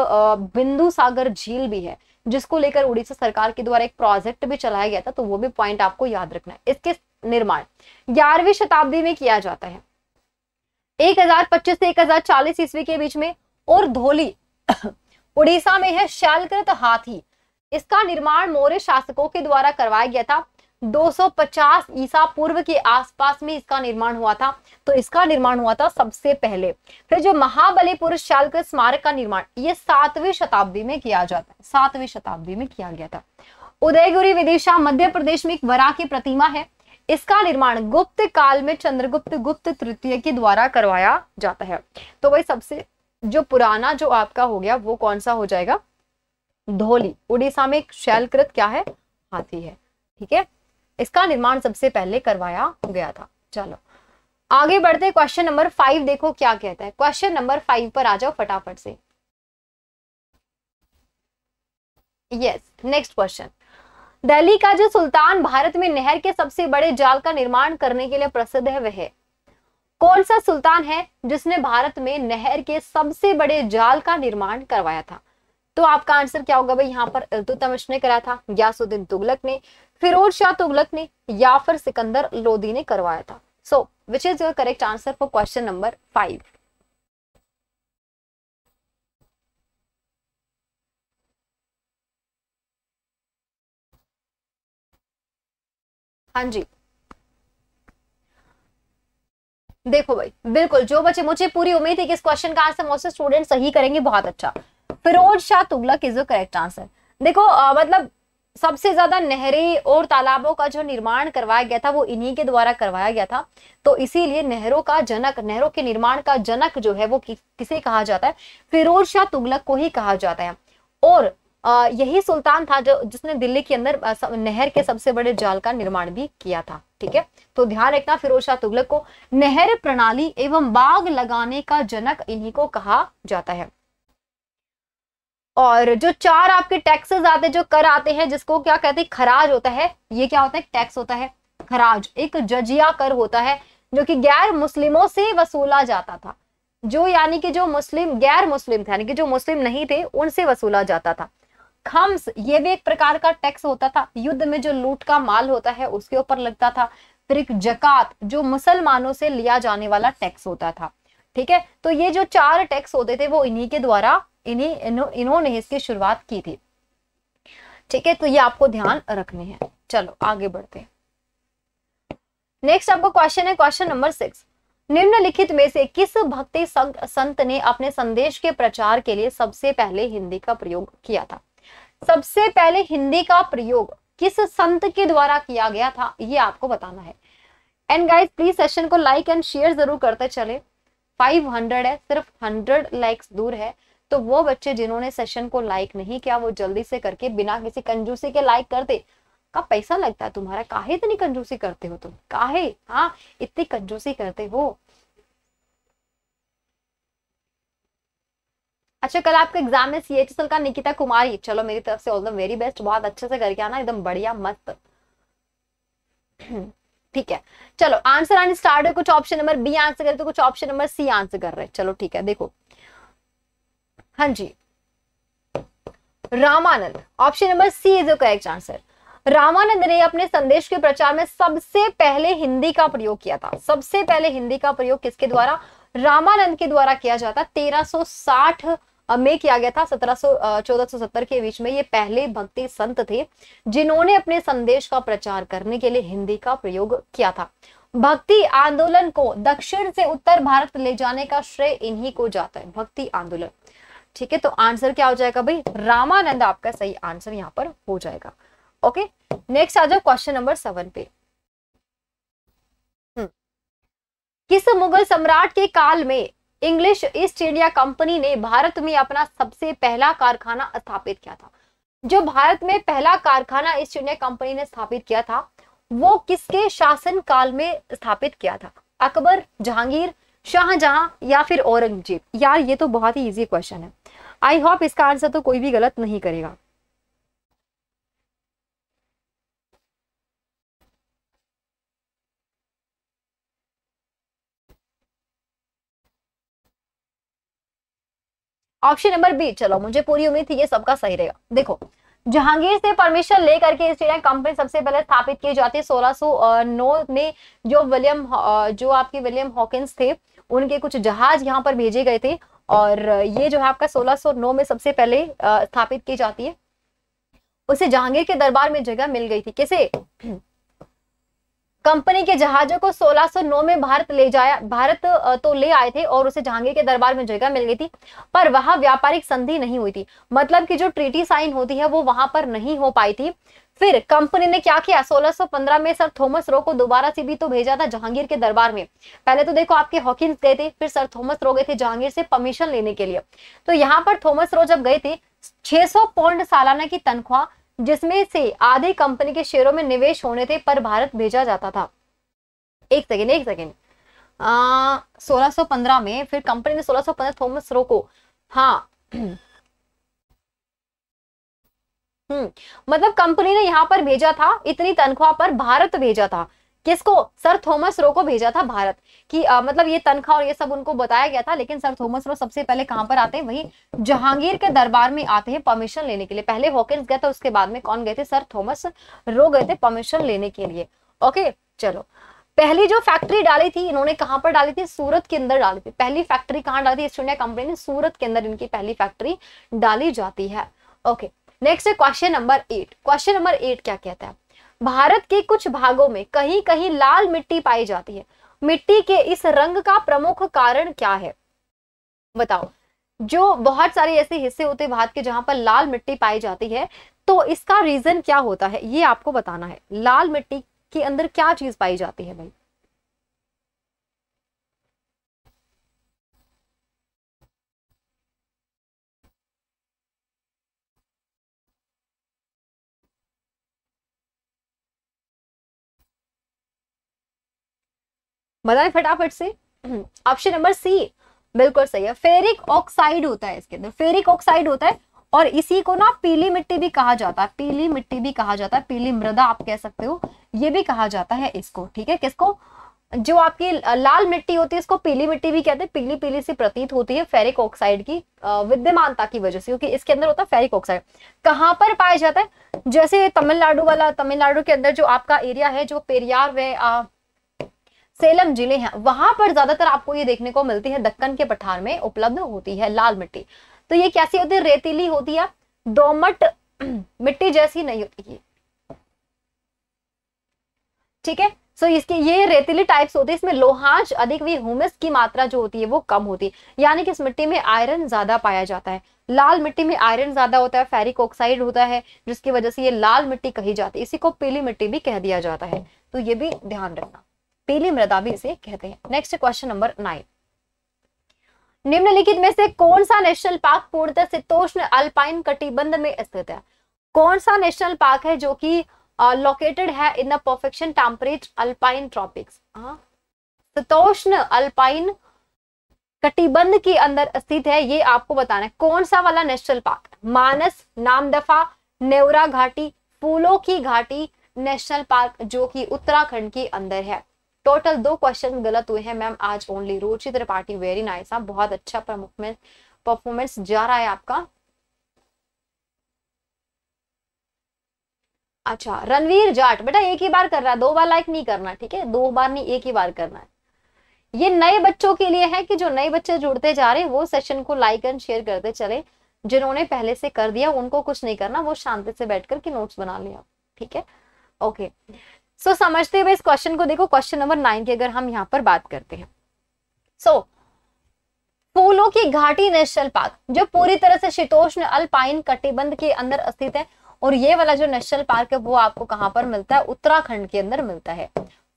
Speaker 1: बिंदु सागर झील भी है जिसको लेकर उड़ीसा सरकार के द्वारा एक प्रोजेक्ट भी चलाया गया था तो वो भी पॉइंट आपको याद रखना है इसके निर्माण ग्यारहवीं शताब्दी में किया जाता है एक से एक ईस्वी के बीच में और धोली [coughs] उड़ीसा में है शैलकृत हाथी इसका निर्माण मौर्य शासकों के द्वारा करवाया गया था 250 ईसा पूर्व के आसपास में इसका निर्माण हुआ था तो इसका निर्माण हुआ था सबसे पहले फिर जो महाबलीपुर शाल्क स्मारक का निर्माण ये सातवीं शताब्दी में किया जाता है सातवीं शताब्दी में किया गया था उदयगुरी विदिशा मध्य प्रदेश में एक वरा की प्रतिमा है इसका निर्माण गुप्त काल में चंद्रगुप्त गुप्त तृतीय के द्वारा करवाया जाता है तो वही सबसे जो पुराना जो आपका हो गया वो कौन सा हो जाएगा धोली उड़ीसा में एक शैलकृत क्या है हाथी है ठीक है इसका निर्माण सबसे पहले करवाया गया था चलो आगे बढ़ते क्वेश्चन नंबर फाइव देखो क्या कहता है क्वेश्चन नंबर फाइव पर आ जाओ फटाफट से यस नेक्स्ट क्वेश्चन दिल्ली का जो सुल्तान भारत में नहर के सबसे बड़े जाल का निर्माण करने के लिए प्रसिद्ध है वह कौन सा सुल्तान है जिसने भारत में नहर के सबसे बड़े जाल का निर्माण करवाया था तो आपका आंसर क्या होगा भाई यहाँ पर इल्तुतमिश ने करा था ग्यासुद्दीन तुगलक ने फिरोज शाह तुगलक ने या फिर सिकंदर लोदी ने करवाया था so which is your correct answer for question number five हाँ जी देखो भाई बिल्कुल जो बच्चे मुझे पूरी उम्मीद है कि इस क्वेश्चन का आंसर मोस्ट स्टूडेंट सही करेंगे बहुत अच्छा Firoz Shah Tughlaq is correct answer देखो आ, मतलब सबसे ज्यादा नहरें और तालाबों का जो निर्माण करवाया गया था वो इन्हीं के द्वारा करवाया गया था तो इसीलिए नहरों का जनक नहरों के निर्माण का जनक जो है वो कि, किसे कहा जाता है फिरोज शाह तुगलक को ही कहा जाता है और आ, यही सुल्तान था जो जिसने दिल्ली के अंदर नहर के सबसे बड़े जाल का निर्माण भी किया था ठीक है तो ध्यान रखना फिरोज शाह तुगलक को नहर प्रणाली एवं बाघ लगाने का जनक इन्हीं को कहा जाता है और जो चार आपके टैक्सेस आते हैं जो कर आते हैं जिसको क्या कहते हैं खराज होता है ये क्या होता है टैक्स होता है खराज एक जजिया कर होता है जो कि गैर मुस्लिमों से वसूला जाता था जो यानी कि जो मुस्लिम गैर मुस्लिम थे यानी कि जो मुस्लिम नहीं थे उनसे वसूला जाता था खम्स ये भी एक प्रकार का टैक्स होता था युद्ध में जो लूट का माल होता है उसके ऊपर लगता था फिर एक जकात जो मुसलमानों से लिया जाने वाला टैक्स होता था ठीक है तो ये जो चार टैक्स होते थे वो इन्हीं के द्वारा इन्हीं इन्हों, इन्होंने इसकी शुरुआत की थी ठीक है तो ये आपको ध्यान रखने हैं चलो आगे बढ़ते हैं नेक्स्ट आपका क्वेश्चन है क्वेश्चन नंबर सिक्स निम्नलिखित में से किस भक्ति संत ने अपने संदेश के प्रचार के लिए सबसे पहले हिंदी का प्रयोग किया था सबसे पहले हिंदी का प्रयोग किस संत के द्वारा किया गया था ये आपको बताना है एंड गाइस प्लीज सेशन को लाइक एंड शेयर जरूर करते चले 500 है सिर्फ 100 लाइक्स दूर है तो वो बच्चे जिन्होंने सेशन को लाइक नहीं किया वो जल्दी से करके बिना किसी कंजूसी के लाइक कर दे का पैसा लगता है तुम्हारा काहे इतनी कंजूसी करते हो तुम काहे हाँ इतनी कंजूसी करते हो अच्छा कल आपका एग्जाम है सी एच एस एल का निकिता कुमारी चलो मेरी तरफ से ऑल द वेरी बेस्ट बहुत अच्छे से करके आना एकदम बढ़िया मस्त ठीक है चलो आंसर आने स्टार्ट है कुछ ऑप्शन नंबर बी आंसर करे तो कुछ ऑप्शन नंबर सी आंसर कर रहे हैं चलो ठीक है देखो हाँ जी Ramanand option number C is correct answer Ramanand ने अपने संदेश के प्रचार में सबसे पहले हिंदी का प्रयोग किया था सबसे पहले हिंदी का प्रयोग किसके द्वारा रामानंद के द्वारा किया जाता 1360 में किया गया था 1700 1470 के बीच में ये पहले भक्ति संत थे जिन्होंने अपने संदेश का प्रचार करने के लिए हिंदी का प्रयोग किया था भक्ति आंदोलन को दक्षिण से उत्तर भारत ले जाने का श्रेय इन्हीं को जाता है भक्ति आंदोलन ठीक है तो आंसर क्या हो जाएगा भाई रामानंद आपका सही आंसर यहाँ पर हो जाएगा ओके नेक्स्ट आ जाओ क्वेश्चन नंबर सेवन पे हम्म। किस मुगल सम्राट के काल में इंग्लिश ईस्ट इंडिया कंपनी ने भारत में अपना सबसे पहला कारखाना स्थापित किया था जो भारत में पहला कारखाना ईस्ट इंडिया कंपनी ने स्थापित किया था वो किसके शासन काल में स्थापित किया था अकबर जहांगीर शाहजहां या फिर औरंगजेब यार ये तो बहुत ही इजी क्वेश्चन है आई होप इसका आंसर तो कोई भी गलत नहीं करेगा ऑप्शन नंबर बी चलो मुझे पूरी उम्मीद थी ये सबका सही रहेगा देखो जहांगीर से परमिशन लेकर के कंपनी सबसे पहले स्थापित की जाती है सोलह सो में जो विलियम जो आपके विलियम हॉकिंस थे उनके कुछ जहाज यहाँ पर भेजे गए थे और ये जो है आपका 1609 में सबसे पहले स्थापित की जाती है उसे जहांगीर के दरबार में जगह मिल गई थी किसे कंपनी के जहाजों को 1609 में भारत ले जाया भारत तो ले आए थे और उसे जहांगीर के दरबार में जगह मिल गई थी पर वहां व्यापारिक संधि नहीं हुई थी मतलब कि जो ट्रीटी साइन होती है वो वहां पर नहीं हो पाई थी फिर कंपनी ने क्या किया 1615 में सर थॉमस रो को दोबारा से भी तो भेजा था जहांगीर के दरबार में पहले तो देखो आपके हॉकिंस गए थे फिर सर थॉमस रो गए थे जहांगीर से परमिशन लेने के लिए तो यहाँ पर थॉमस रो जब गए थे 600 पौंड सालाना की तनख्वाह जिसमें से आधी कंपनी के शेयरों में निवेश होने थे पर भारत भेजा जाता था एक सेकेंड एक सेकेंड सोलह में फिर कंपनी ने सोलह सो पंद्रह थॉमस रो को हाँ हम्म, मतलब कंपनी ने यहाँ पर भेजा था इतनी तनख्वाह पर भारत भेजा था किसको सर थॉमस रो को भेजा था भारत कि आ, मतलब ये तनख्वाह और ये सब उनको बताया गया था लेकिन सर थॉमस रो सबसे पहले कहां पर आते हैं वही जहांगीर के दरबार में आते हैं परमिशन लेने के लिए पहले हॉकिंस गए थे उसके बाद में कौन गए थे सर थॉमस रो गए थे परमिशन लेने के लिए ओके चलो पहली जो फैक्ट्री डाली थी इन्होंने कहां पर डाली थी सूरत के अंदर डाली थी पहली फैक्ट्री कहाँ डाली थी ईस्ट इंडिया कंपनी ने सूरत के अंदर इनकी पहली फैक्ट्री डाली जाती है ओके नेक्स्ट है question number eight question number eight क्या कहता है भारत के कुछ भागों में कहीं कहीं लाल मिट्टी पाई जाती है मिट्टी के इस रंग का प्रमुख कारण क्या है बताओ जो बहुत सारे ऐसे हिस्से होते हैं भारत के जहां पर लाल मिट्टी पाई जाती है तो इसका रीजन क्या होता है ये आपको बताना है लाल मिट्टी के अंदर क्या चीज पाई जाती है भाई बताए फटाफट से हम्म। ऑप्शन नंबर सी बिल्कुल सही है फेरिक ऑक्साइड होता है इसके अंदर फेरिक ऑक्साइड होता है और इसी को ना पीली मिट्टी भी कहा जाता है पीली मिट्टी भी कहा जाता है पीली मृदा आप कह सकते हो ये भी कहा जाता है इसको ठीक है किसको जो आपकी लाल मिट्टी होती है इसको पीली मिट्टी भी कहते हैं पीली पीली सी प्रतीत होती है फेरिक ऑक्साइड की विद्यमानता की वजह से क्योंकि इसके अंदर होता है फेरिक ऑक्साइड कहाँ पर पाया जाता है जैसे तमिलनाडु वाला तमिलनाडु के अंदर जो आपका एरिया है जो पेरियार वे सेलम जिले हैं वहां पर ज्यादातर आपको ये देखने को मिलती है दक्कन के पठार में उपलब्ध होती है लाल मिट्टी तो ये कैसी होती है रेतीली होती है दोमट [clears throat] मिट्टी जैसी नहीं होती है ठीक है सो इसकी ये रेतीली टाइप्स होती है इसमें लोहांश अधिक भी ह्यूमस की मात्रा जो होती है वो कम होती है यानी कि इस मिट्टी में आयरन ज्यादा पाया जाता है लाल मिट्टी में आयरन ज्यादा होता है फेरिक ऑक्साइड होता है जिसकी वजह से ये लाल मिट्टी कही जाती है इसी को पीली मिट्टी भी कह दिया जाता है तो ये भी ध्यान रखना पीली मृदा भी इसे कहते हैं नेक्स्ट क्वेश्चन नंबर नाइन निम्नलिखित में से कौन सा नेशनल पार्क पूर्णतः शीतोष्ण अल्पाइन कटिबंध में स्थित है कौन सा नेशनल पार्क है जो कि लोकेटेड है in the perfection temperate alpine tropics शीतोष्ण अल्पाइन कटिबंध के अंदर स्थित है ये आपको बताना है कौन सा वाला नेशनल पार्क मानस नामदफा नेवरा घाटी फूलों की घाटी नेशनल पार्क जो कि उत्तराखंड के अंदर है टोटल दो क्वेश्चन गलत हुए हैं मैम आज only Ruchi Tripathi very nice आप बहुत अच्छा परफॉर्मेंस जा रहा है आपका अच्छा रणवीर जाट बेटा एक ही बार कर रहा है दो बार लाइक नहीं करना ठीक है दो बार नहीं एक ही बार करना है ये नए बच्चों के लिए है कि जो नए बच्चे जुड़ते जा रहे हैं वो सेशन को लाइक एंड शेयर करते चले जिन्होंने पहले से कर दिया उनको कुछ नहीं करना वो शांति से बैठ कर के नोट्स बना लिया ठीक है ओके okay. सो so, समझते हुए इस क्वेश्चन को देखो क्वेश्चन नंबर नाइन की अगर हम यहाँ पर बात करते हैं सो so, फूलों की घाटी नेशनल पार्क जो पूरी तरह से शीतोष्ण अल्पाइन कटिबंध के अंदर स्थित है और ये वाला जो नेशनल पार्क है वो आपको कहाँ पर मिलता है उत्तराखंड के अंदर मिलता है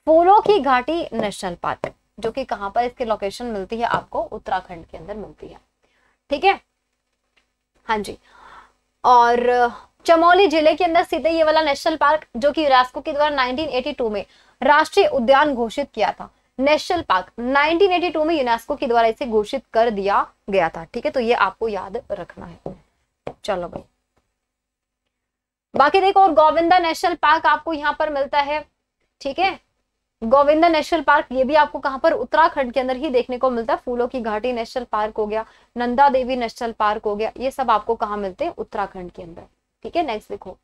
Speaker 1: फूलों की घाटी नेशनल पार्क जो कि कहाँ पर इसकी लोकेशन मिलती है आपको उत्तराखंड के अंदर मिलती है ठीक है हाँ जी और चमोली जिले के अंदर सीधे ये वाला नेशनल पार्क जो कि यूनेस्को के द्वारा 1982 में राष्ट्रीय उद्यान घोषित किया था नेशनल पार्क 1982 में यूनेस्को के द्वारा इसे घोषित कर दिया गया था ठीक है तो ये आपको याद रखना है चलो भाई बाकी देखो और गोविंदा नेशनल पार्क आपको यहाँ पर मिलता है ठीक है गोविंदा नेशनल पार्क ये भी आपको कहाँ पर उत्तराखंड के अंदर ही देखने को मिलता है फूलों की घाटी नेशनल पार्क हो गया नंदा देवी नेशनल पार्क हो गया ये सब आपको कहाँ मिलते हैं उत्तराखंड के अंदर ठीक है नेक्स्ट देखो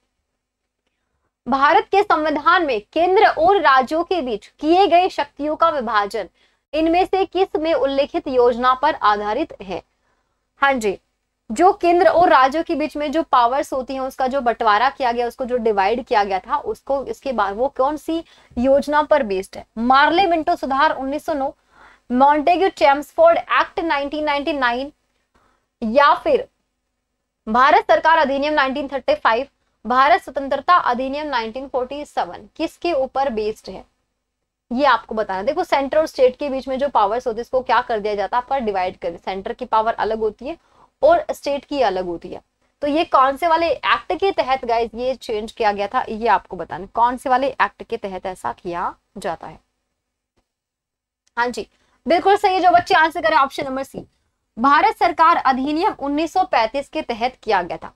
Speaker 1: भारत के संविधान में केंद्र और राज्यों के बीच किए गए शक्तियों का विभाजन इनमें से किस में उल्लेखित योजना पर आधारित है हाँ जी जो केंद्र और राज्यों के बीच में जो पावर्स होती हैं उसका जो बंटवारा किया गया उसको जो डिवाइड किया गया था उसको इसके बाद वो कौन सी योजना पर बेस्ड है मार्ले मिंटो सुधार 1909 मॉन्टेग्यू चैम्सफोर्ड एक्ट 1999 या फिर भारत सरकार अधिनियम 1935 भारत स्वतंत्रता अधिनियम 1947 किसके ऊपर बेस्ड है ये आपको बताना देखो सेंटर और स्टेट के बीच में जो पावर्स होती है इसको क्या कर दिया जाता है आपका डिवाइड कर सेंटर की पावर अलग होती है और स्टेट की अलग होती है तो ये कौन से वाले एक्ट के तहत गाइज ये चेंज किया गया था ये आपको बताना कौन से वाले एक्ट के तहत ऐसा किया जाता है हाँ जी बिल्कुल सही जो बच्चे आंसर करें ऑप्शन नंबर सी भारत सरकार अधिनियम 1935 के तहत किया गया था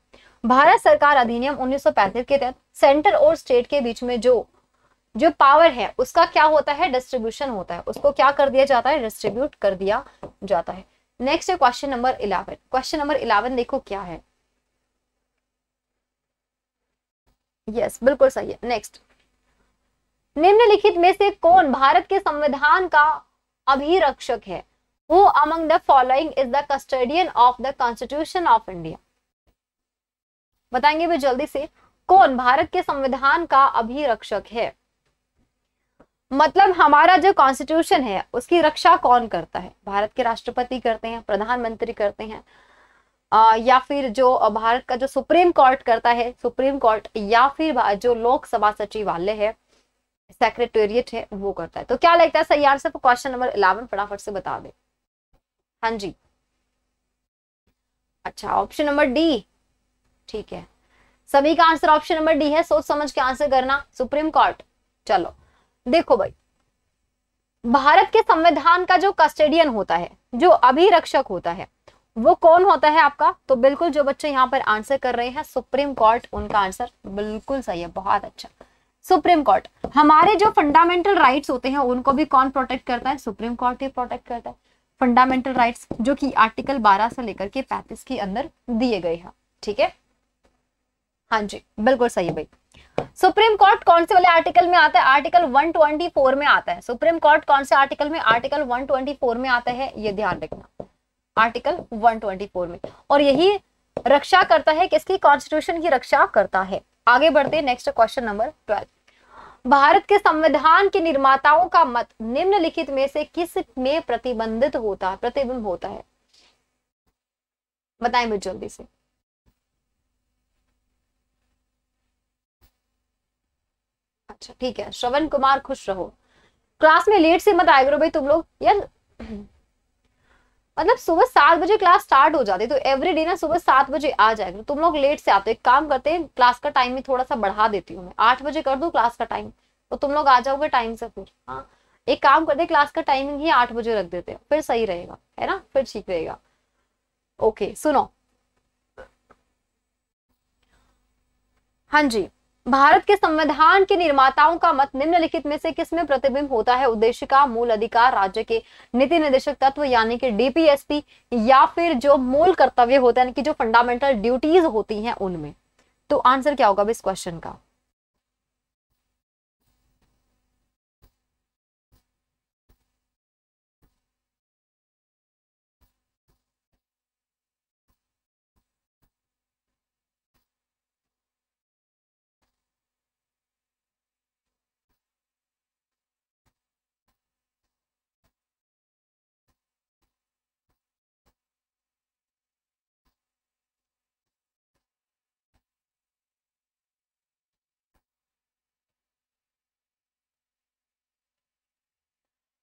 Speaker 1: भारत सरकार अधिनियम 1935 के तहत सेंटर और स्टेट के बीच में जो जो पावर है उसका क्या होता है डिस्ट्रीब्यूशन होता है उसको क्या कर दिया जाता है डिस्ट्रीब्यूट कर दिया जाता है नेक्स्ट है question number eleven question number eleven देखो क्या है यस yes, बिल्कुल सही है नेक्स्ट निम्नलिखित में से कौन भारत के संविधान का अभिरक्षक है who among the following is the custodian of the constitution of India बताएंगे भी जल्दी से कौन भारत के संविधान का अभिरक्षक है मतलब हमारा जो कॉन्स्टिट्यूशन है उसकी रक्षा कौन करता है भारत के राष्ट्रपति करते हैं प्रधानमंत्री करते हैं आ, या फिर जो भारत का जो सुप्रीम कोर्ट करता है सुप्रीम कोर्ट या फिर जो लोकसभा सचिवालय है सेक्रेटेरिएट है वो करता है तो क्या लगता है सही आंसर क्वेश्चन नंबर इलेवन फटाफट से बता दें हाँ जी अच्छा ऑप्शन नंबर डी ठीक है सभी का आंसर ऑप्शन नंबर डी है सोच समझ के आंसर करना सुप्रीम कोर्ट चलो देखो भाई भारत के संविधान का जो कस्टेडियन होता है जो अभिरक्षक होता है वो कौन होता है आपका तो बिल्कुल जो बच्चे यहाँ पर आंसर कर रहे हैं सुप्रीम कोर्ट उनका आंसर बिल्कुल सही है बहुत अच्छा सुप्रीम कोर्ट हमारे जो फंडामेंटल राइट्स होते हैं उनको भी कौन प्रोटेक्ट करता है सुप्रीम कोर्ट ही प्रोटेक्ट करता है फंडामेंटल राइट्स जो कि आर्टिकल 12 से लेकर के 35 के अंदर दिए गए हैं ठीक है हाँ जी बिल्कुल सही है भाई सुप्रीम कोर्ट कौन से वाले आर्टिकल में आता है आर्टिकल 124 में आता है सुप्रीम कोर्ट कौन से आर्टिकल में आर्टिकल 124 में आता है ये ध्यान रखना आर्टिकल 124 में और यही रक्षा करता है किसकी कॉन्स्टिट्यूशन की रक्षा करता है आगे बढ़ते next question number twelve Bharat के संविधान के निर्माताओं का मत निम्नलिखित में से किस में प्रतिबंधित होता है प्रतिबिंब होता है बताएं मुझे जल्दी से अच्छा ठीक है श्रवण कुमार खुश रहो क्लास में लेट से मत आए करो भाई तुम लोग यार मतलब सुबह सात बजे क्लास स्टार्ट हो जाती है तो एवरी डे ना सुबह सात बजे आ जाएगा तो तुम लोग लेट से आते हो एक काम करते हैं क्लास का टाइम भी थोड़ा सा बढ़ा देती हूँ मैं आठ बजे कर दू क्लास का टाइम तो तुम लोग आ जाओगे टाइम से फिर हाँ एक काम करते क्लास का टाइमिंग ही आठ बजे रख देते हैं फिर सही रहेगा है ना फिर ठीक रहेगा ओके सुनो हाँ जी भारत के संविधान के निर्माताओं का मत निम्नलिखित में से किसमें प्रतिबिंब होता है उद्देश्य का मूल अधिकार राज्य के नीति निर्देशक तत्व यानी कि डीपीएसपी या फिर जो मूल कर्तव्य होते हैं कि जो फंडामेंटल ड्यूटीज होती हैं उनमें तो आंसर क्या होगा इस क्वेश्चन का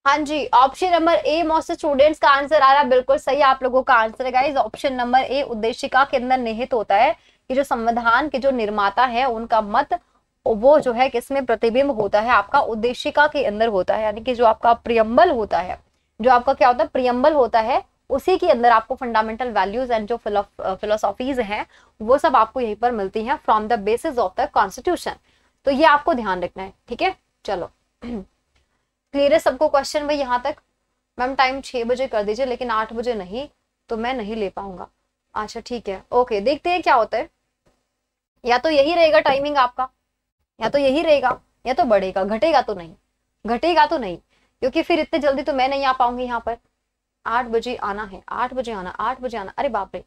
Speaker 1: हाँ जी option number A most students का आंसर आ रहा है बिल्कुल सही आप लोगों का आंसर है ऑप्शन नंबर ए उद्देशिका के अंदर निहित होता है कि जो संविधान के जो निर्माता है उनका मत वो जो है किसमें प्रतिबिंब होता है आपका उद्देशिका के अंदर होता है यानी कि जो आपका प्रियम्बल होता है जो आपका क्या होता है प्रियम्बल होता है उसी के अंदर आपको फंडामेंटल वैल्यूज एंड जो फिलोसॉफीज हैं वो सब आपको यहीं पर मिलती हैं from the basis of the constitution तो ये आपको ध्यान रखना है ठीक है चलो क्लियर है सबको क्वेश्चन भाई यहाँ तक मैम टाइम छः बजे कर दीजिए लेकिन आठ बजे नहीं तो मैं नहीं ले पाऊंगा अच्छा ठीक है ओके देखते हैं क्या होता है या तो यही रहेगा टाइमिंग आपका या तो यही रहेगा या तो बढ़ेगा घटेगा तो नहीं घटेगा तो नहीं क्योंकि फिर इतने जल्दी तो मैं नहीं आ पाऊंगी यहाँ पर आठ बजे आना है आठ बजे आना आठ बजे आना अरे बाप रे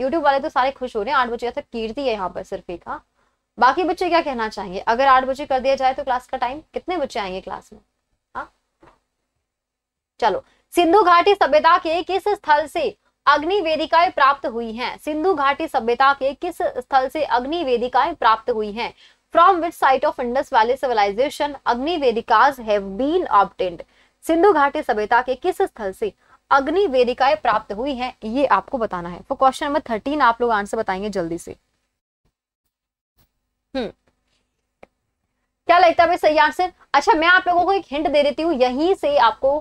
Speaker 1: यूट्यूब वाले तो सारे खुश हो रहे हैं आठ बजे ऐसा अच्छा, कीर्ति है यहाँ पर सिर्फ एक हाँ। बाकी बच्चे क्या कहना चाहेंगे अगर आठ बजे कर दिया जाए तो क्लास का टाइम कितने बच्चे आएंगे क्लास में चलो सिंधु घाटी सभ्यता के किस स्थल से अग्निवेदिकाएं प्राप्त हुई हैं सिंधु घाटी सभ्यता के किस स्थल से अग्निवेदिकाएं प्राप्त हुई हैं from which site of Indus valley civilization अग्निवेदिकाज हैव बीन सिंधु घाटी सभ्यता के किस स्थल से अग्निवेदिकाएं प्राप्त हुई हैं ये आपको बताना है फॉर क्वेश्चन नंबर थर्टीन आप लोग आंसर बताएंगे जल्दी से हम्म क्या लगता है सही आंसर अच्छा मैं आप लोगों को एक हिंट दे देती हूँ यहीं से आपको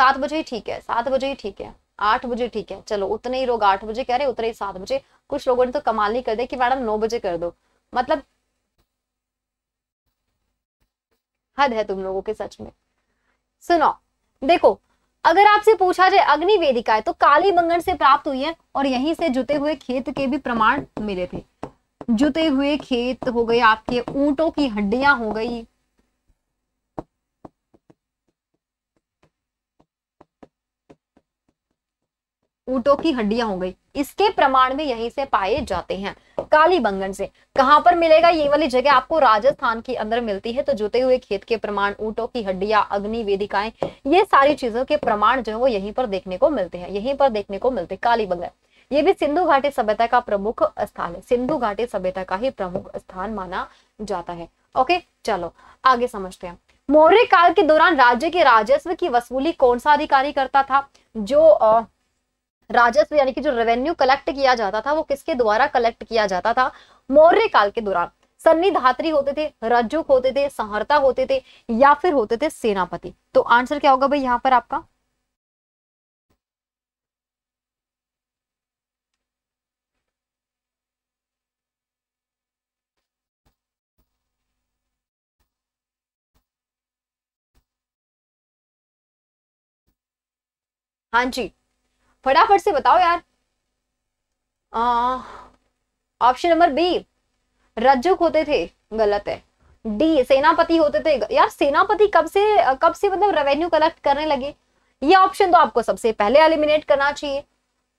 Speaker 1: सात बजे ही ठीक है सात बजे ही ठीक है आठ बजे ठीक है चलो उतने ही लोग आठ बजे कह रहे उतने ही सात बजे कुछ लोगों ने तो कमाल नहीं कर दिया कि मैडम नौ बजे कर दो मतलब हद है तुम लोगों के सच में सुनो देखो अगर आपसे पूछा जाए अग्नि है तो काली बंगन से प्राप्त हुई है और यहीं से जुते हुए खेत के भी प्रमाण मिले थे जुते हुए खेत हो गए आपके ऊंटों की हड्डियां हो गई ऊटों की हड्डियां हो गई इसके प्रमाण भी यहीं से पाए जाते हैं काली बंगन से कहां पर मिलेगा ये वाली जगह आपको राजस्थान के अंदर मिलती है तो जुते हुए खेत के प्रमाण ऊटो की हड्डियां अग्नि वेदिकाएं ये सारी चीजों के प्रमाण जो है वो यहीं पर देखने को मिलते हैं यहीं पर देखने को मिलते काली बंगन ये भी सिंधु घाटी सभ्यता का प्रमुख स्थान है सिंधु घाटी सभ्यता का ही प्रमुख स्थान माना जाता है ओके चलो आगे समझते हैं मौर्य काल के दौरान राज्य के राजस्व की वसूली कौन सा अधिकारी करता था जो राजस्व यानी कि जो रेवेन्यू कलेक्ट किया जाता था वो किसके द्वारा कलेक्ट किया जाता था मौर्य काल के दौरान सन्नी धात्री होते थे रज्जुक होते थे सहरता होते थे या फिर होते थे सेनापति तो आंसर क्या होगा भाई यहां पर आपका हाँ जी फटाफट से बताओ यार ऑप्शन नंबर बी रज्जुक होते थे गलत है डी सेनापति होते थे यार सेनापति कब से कब से मतलब रेवेन्यू कलेक्ट करने लगे ये ऑप्शन तो आपको सबसे पहले एलिमिनेट करना चाहिए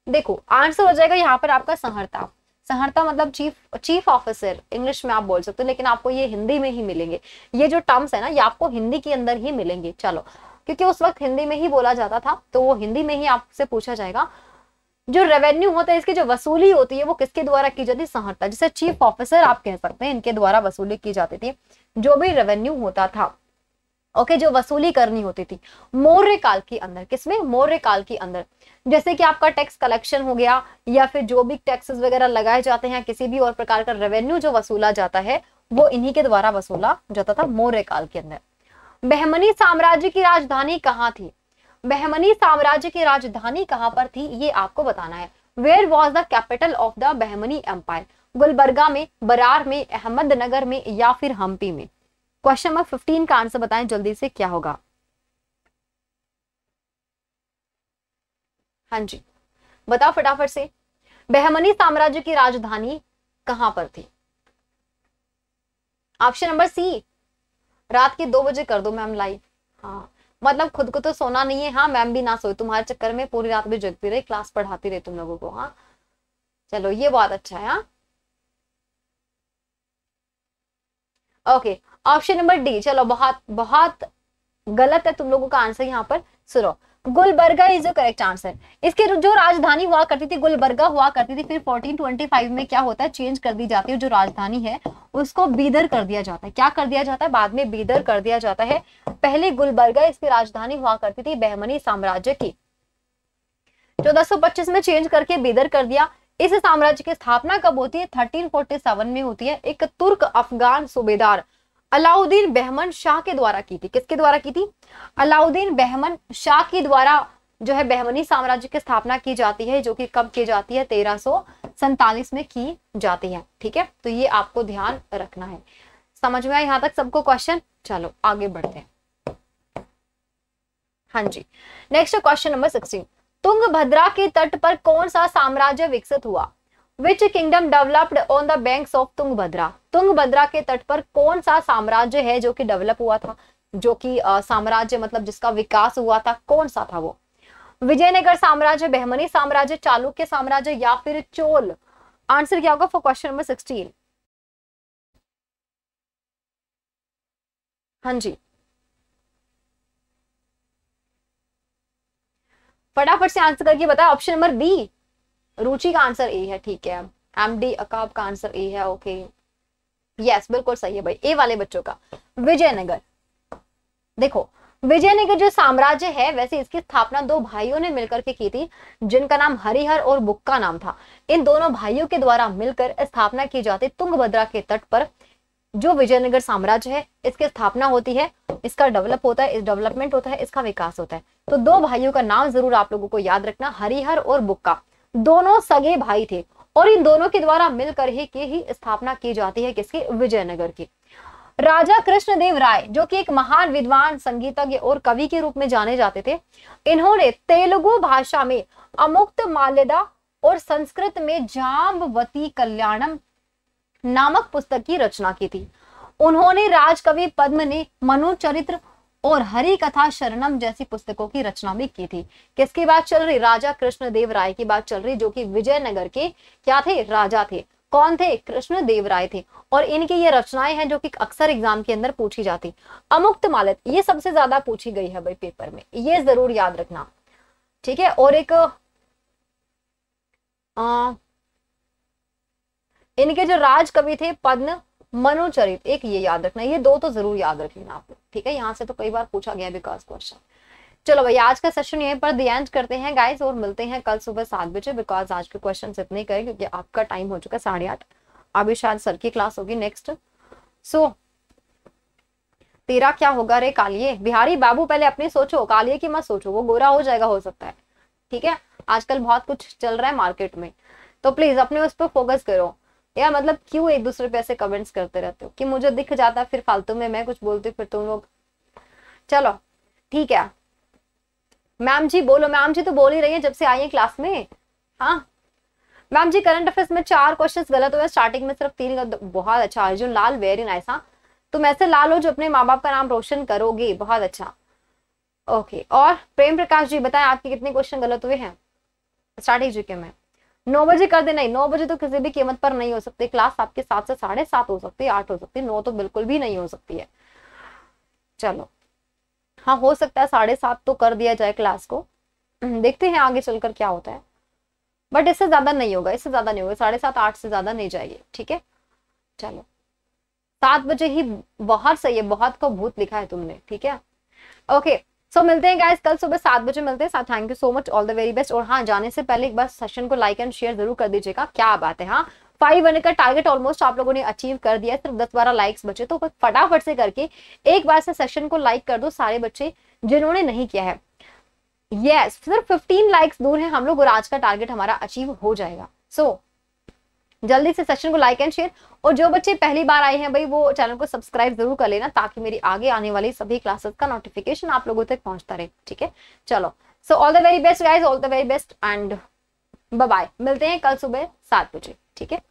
Speaker 1: देखो आंसर हो जाएगा यहाँ पर आपका संहरता संहरता मतलब चीफ चीफ ऑफिसर इंग्लिश में आप बोल सकते हो लेकिन आपको ये हिंदी में ही मिलेंगे ये जो टर्म्स है ना ये आपको हिंदी के अंदर ही मिलेंगे चलो क्योंकि उस वक्त हिंदी में ही बोला जाता था तो वो हिंदी में ही आपसे पूछा जाएगा जो रेवेन्यू होता है इसकी जो वसूली होती है वो किसके द्वारा की जाती है जिसे चीफ ऑफिसर आप कह सकते हैं इनके द्वारा वसूली की जाती थी जो भी रेवेन्यू होता था ओके okay, जो वसूली करनी होती थी मौर्य काल के अंदर किसमें मौर्य काल के अंदर जैसे कि आपका टैक्स कलेक्शन हो गया या फिर जो भी टैक्सेस वगैरह लगाए जाते हैं किसी भी और प्रकार का रेवेन्यू जो वसूला जाता है वो इन्हीं के द्वारा वसूला जाता था मौर्य काल के अंदर बहमनी साम्राज्य की राजधानी कहाँ थी बहमनी साम्राज्य की राजधानी कहाँ पर थी ये आपको बताना है where was the capital of the Bahmani empire Gulbarga में बरार में अहमदनगर में या फिर हम्पी में क्वेश्चन नंबर फिफ्टीन का आंसर बताएं जल्दी से क्या होगा हाँ जी बताओ फटाफट से बहमनी साम्राज्य की राजधानी कहां पर थी ऑप्शन नंबर सी रात के दो बजे कर दो मैम लाइव हाँ मतलब खुद को तो सोना नहीं है हाँ मैम भी ना सोए तुम्हारे चक्कर में पूरी रात भी जगती रही क्लास पढ़ाती रही तुम लोगों को हाँ चलो ये बहुत अच्छा है हाँ ओके ऑप्शन नंबर डी चलो बहुत बहुत गलत है तुम लोगों का आंसर यहाँ पर सुनो Gulbarga is the correct answer इसके जो राजधानी हुआ करती थी गुलबर्गा हुआ करती थी फिर 1425 में क्या होता है चेंज कर दी जाती है जो राजधानी है उसको बीदर कर दिया जाता है क्या कर दिया जाता है बाद में बीदर कर दिया जाता है पहले गुलबर्गा इसकी राजधानी हुआ करती थी बहमनी साम्राज्य की चौदह में चेंज करके बीदर कर दिया इस साम्राज्य की स्थापना कब होती है 1347 में होती है एक तुर्क अफगान सूबेदार अलाउद्दीन बहमन शाह के द्वारा की थी किसके द्वारा की थी अलाउद्दीन बहमन शाह के द्वारा जो है बहमनी साम्राज्य की स्थापना की जाती है जो कि कब की जाती है तेरह सैतालीस में की जाती है ठीक है तो ये आपको ध्यान रखना है समझ में आया यहाँ तक सबको क्वेश्चन चलो आगे बढ़ते हैं हाँ जी next question number sixteen Tungabhadra के तट पर कौन सा साम्राज्य विकसित हुआ which kingdom developed on the banks of Tungabhadra Tungabhadra के तट पर कौन सा साम्राज्य है जो कि डेवलप हुआ था जो कि साम्राज्य मतलब जिसका विकास हुआ था कौन सा था वो विजयनगर साम्राज्य बहमनी साम्राज्य चालुक्य साम्राज्य या फिर चोल आंसर क्या होगा फॉर क्वेश्चन नंबर सिक्सटीन हाँ जी फटाफट से आंसर करके बताया ऑप्शन नंबर बी रुचि का आंसर ए है ठीक है एम डी अकाब का आंसर ए है ओके यस बिल्कुल सही है भाई ए वाले बच्चों का विजयनगर देखो विजयनगर जो साम्राज्य है वैसे इसकी स्थापना दो भाइयों ने मिलकर के की थी जिनका नाम हरिहर और बुक्का नाम था इन दोनों भाइयों के द्वारा मिलकर स्थापना की जाती तुंगभद्रा के तट पर जो विजयनगर साम्राज्य है इसकी स्थापना होती है इसका डेवलप होता है इस डेवलपमेंट होता है इसका विकास होता है तो दो भाइयों का नाम जरूर आप लोगों को याद रखना हरिहर और बुक्का दोनों सगे भाई थे और इन दोनों के द्वारा मिलकर ही के ही स्थापना की जाती है किसके विजयनगर की राजा कृष्णदेव राय जो कि एक महान विद्वान संगीतज्ञ और कवि के रूप में जाने जाते थे इन्होंने तेलुगु भाषा में अमुक्त माल्यदा और संस्कृत में जाम्बवती कल्याणम नामक पुस्तक की रचना की थी उन्होंने राजकवि पद्म ने मनु चरित्र और हरि कथा शरणम जैसी पुस्तकों की रचना भी की थी किसकी बात चल रही राजा कृष्णदेव राय की बात चल रही जो कि विजयनगर के क्या थे राजा थे कौन थे कृष्ण देव राय थे और इनकी ये रचनाएं हैं जो कि अक्सर एग्जाम के अंदर पूछी जाती अमुक्त मालत ये सबसे ज्यादा पूछी गई है भाई पेपर में ये जरूर याद रखना ठीक है और एक आ, इनके जो राज कवि थे पद्म मनोचरित एक ये याद रखना ये दो तो जरूर याद रख लेना आप लोग ठीक है यहाँ से तो कई बार पूछा गया बिकॉज क्वेश्चन चलो भाई आज का सेशन यहीं पर दी करते हैं गाइज और मिलते हैं कल सुबह सात बजे बिकॉज आज के क्वेश्चन इतने ही करें क्योंकि आपका टाइम हो चुका है साढ़े आठ अभी शायद सर की क्लास होगी नेक्स्ट सो so, तेरा क्या होगा रे कालिए बिहारी बाबू पहले अपने सोचो कालिए की मत सोचो वो गोरा हो जाएगा हो सकता है ठीक है आजकल बहुत कुछ चल रहा है मार्केट में तो प्लीज अपने उस पर फोकस करो या मतलब क्यों एक दूसरे पे ऐसे कमेंट्स करते रहते हो कि मुझे दिख जाता फिर फालतू में मैं कुछ बोलती फिर तुम लोग चलो ठीक है मैम जी बोलो मैम जी तो बोल ही रही है जब से आई है क्लास में हाँ मैम जी करंट अफेयर्स में चार क्वेश्चंस गलत हुए स्टार्टिंग में सिर्फ तीन बहुत अच्छा अर्जुन लाल वेरी नाइस हाँ तुम ऐसे लाल हो जो अपने माँ बाप का नाम रोशन करोगे बहुत अच्छा ओके और प्रेम प्रकाश जी बताएं आपके कितने क्वेश्चन गलत हुए हैं स्टार्टिंग जीके में नौ बजे कर देना ही नौ बजे तो किसी भी कीमत पर नहीं हो सकती क्लास आपके सात से साढ़े सात हो सकती है आठ हो सकती है नौ तो बिल्कुल भी नहीं हो सकती है चलो हाँ हो सकता है साढ़े सात तो कर दिया जाए क्लास को हम्म, देखते हैं आगे चलकर क्या होता है बट इससे ज्यादा नहीं होगा इससे ज्यादा नहीं होगा साढ़े सात आठ से ज्यादा नहीं जाइए ठीक है चलो सात बजे ही बाहर सही है बहुत को भूत लिखा है तुमने ठीक है ओके सो so, मिलते हैं गाइस कल सुबह सात बजे मिलते हैं साथ thank you so much all the very best और हाँ जाने से पहले एक बार सेशन को लाइक एंड शेयर जरूर कर दीजिएगा क्या बात है हाँ फाइव वन का टारगेट ऑलमोस्ट आप लोगों ने अचीव कर दिया सिर्फ दस बारह लाइक्स बचे तो फटाफट से करके एक बार से सेशन को लाइक कर दो सारे बच्चे जिन्होंने नहीं किया है यस सिर्फ फिफ्टीन लाइक्स दूर है हम लोग और आज का टारगेट हमारा अचीव हो जाएगा सो so, जल्दी से सेशन को लाइक एंड शेयर और जो बच्चे पहली बार आए हैं भाई वो चैनल को सब्सक्राइब जरूर कर लेना ताकि मेरी आगे आने वाली सभी क्लासेस का नोटिफिकेशन आप लोगों तक पहुंचता रहे ठीक है चलो so all the very best guys all the very best and bye मिलते हैं कल सुबह सात बजे ठीक है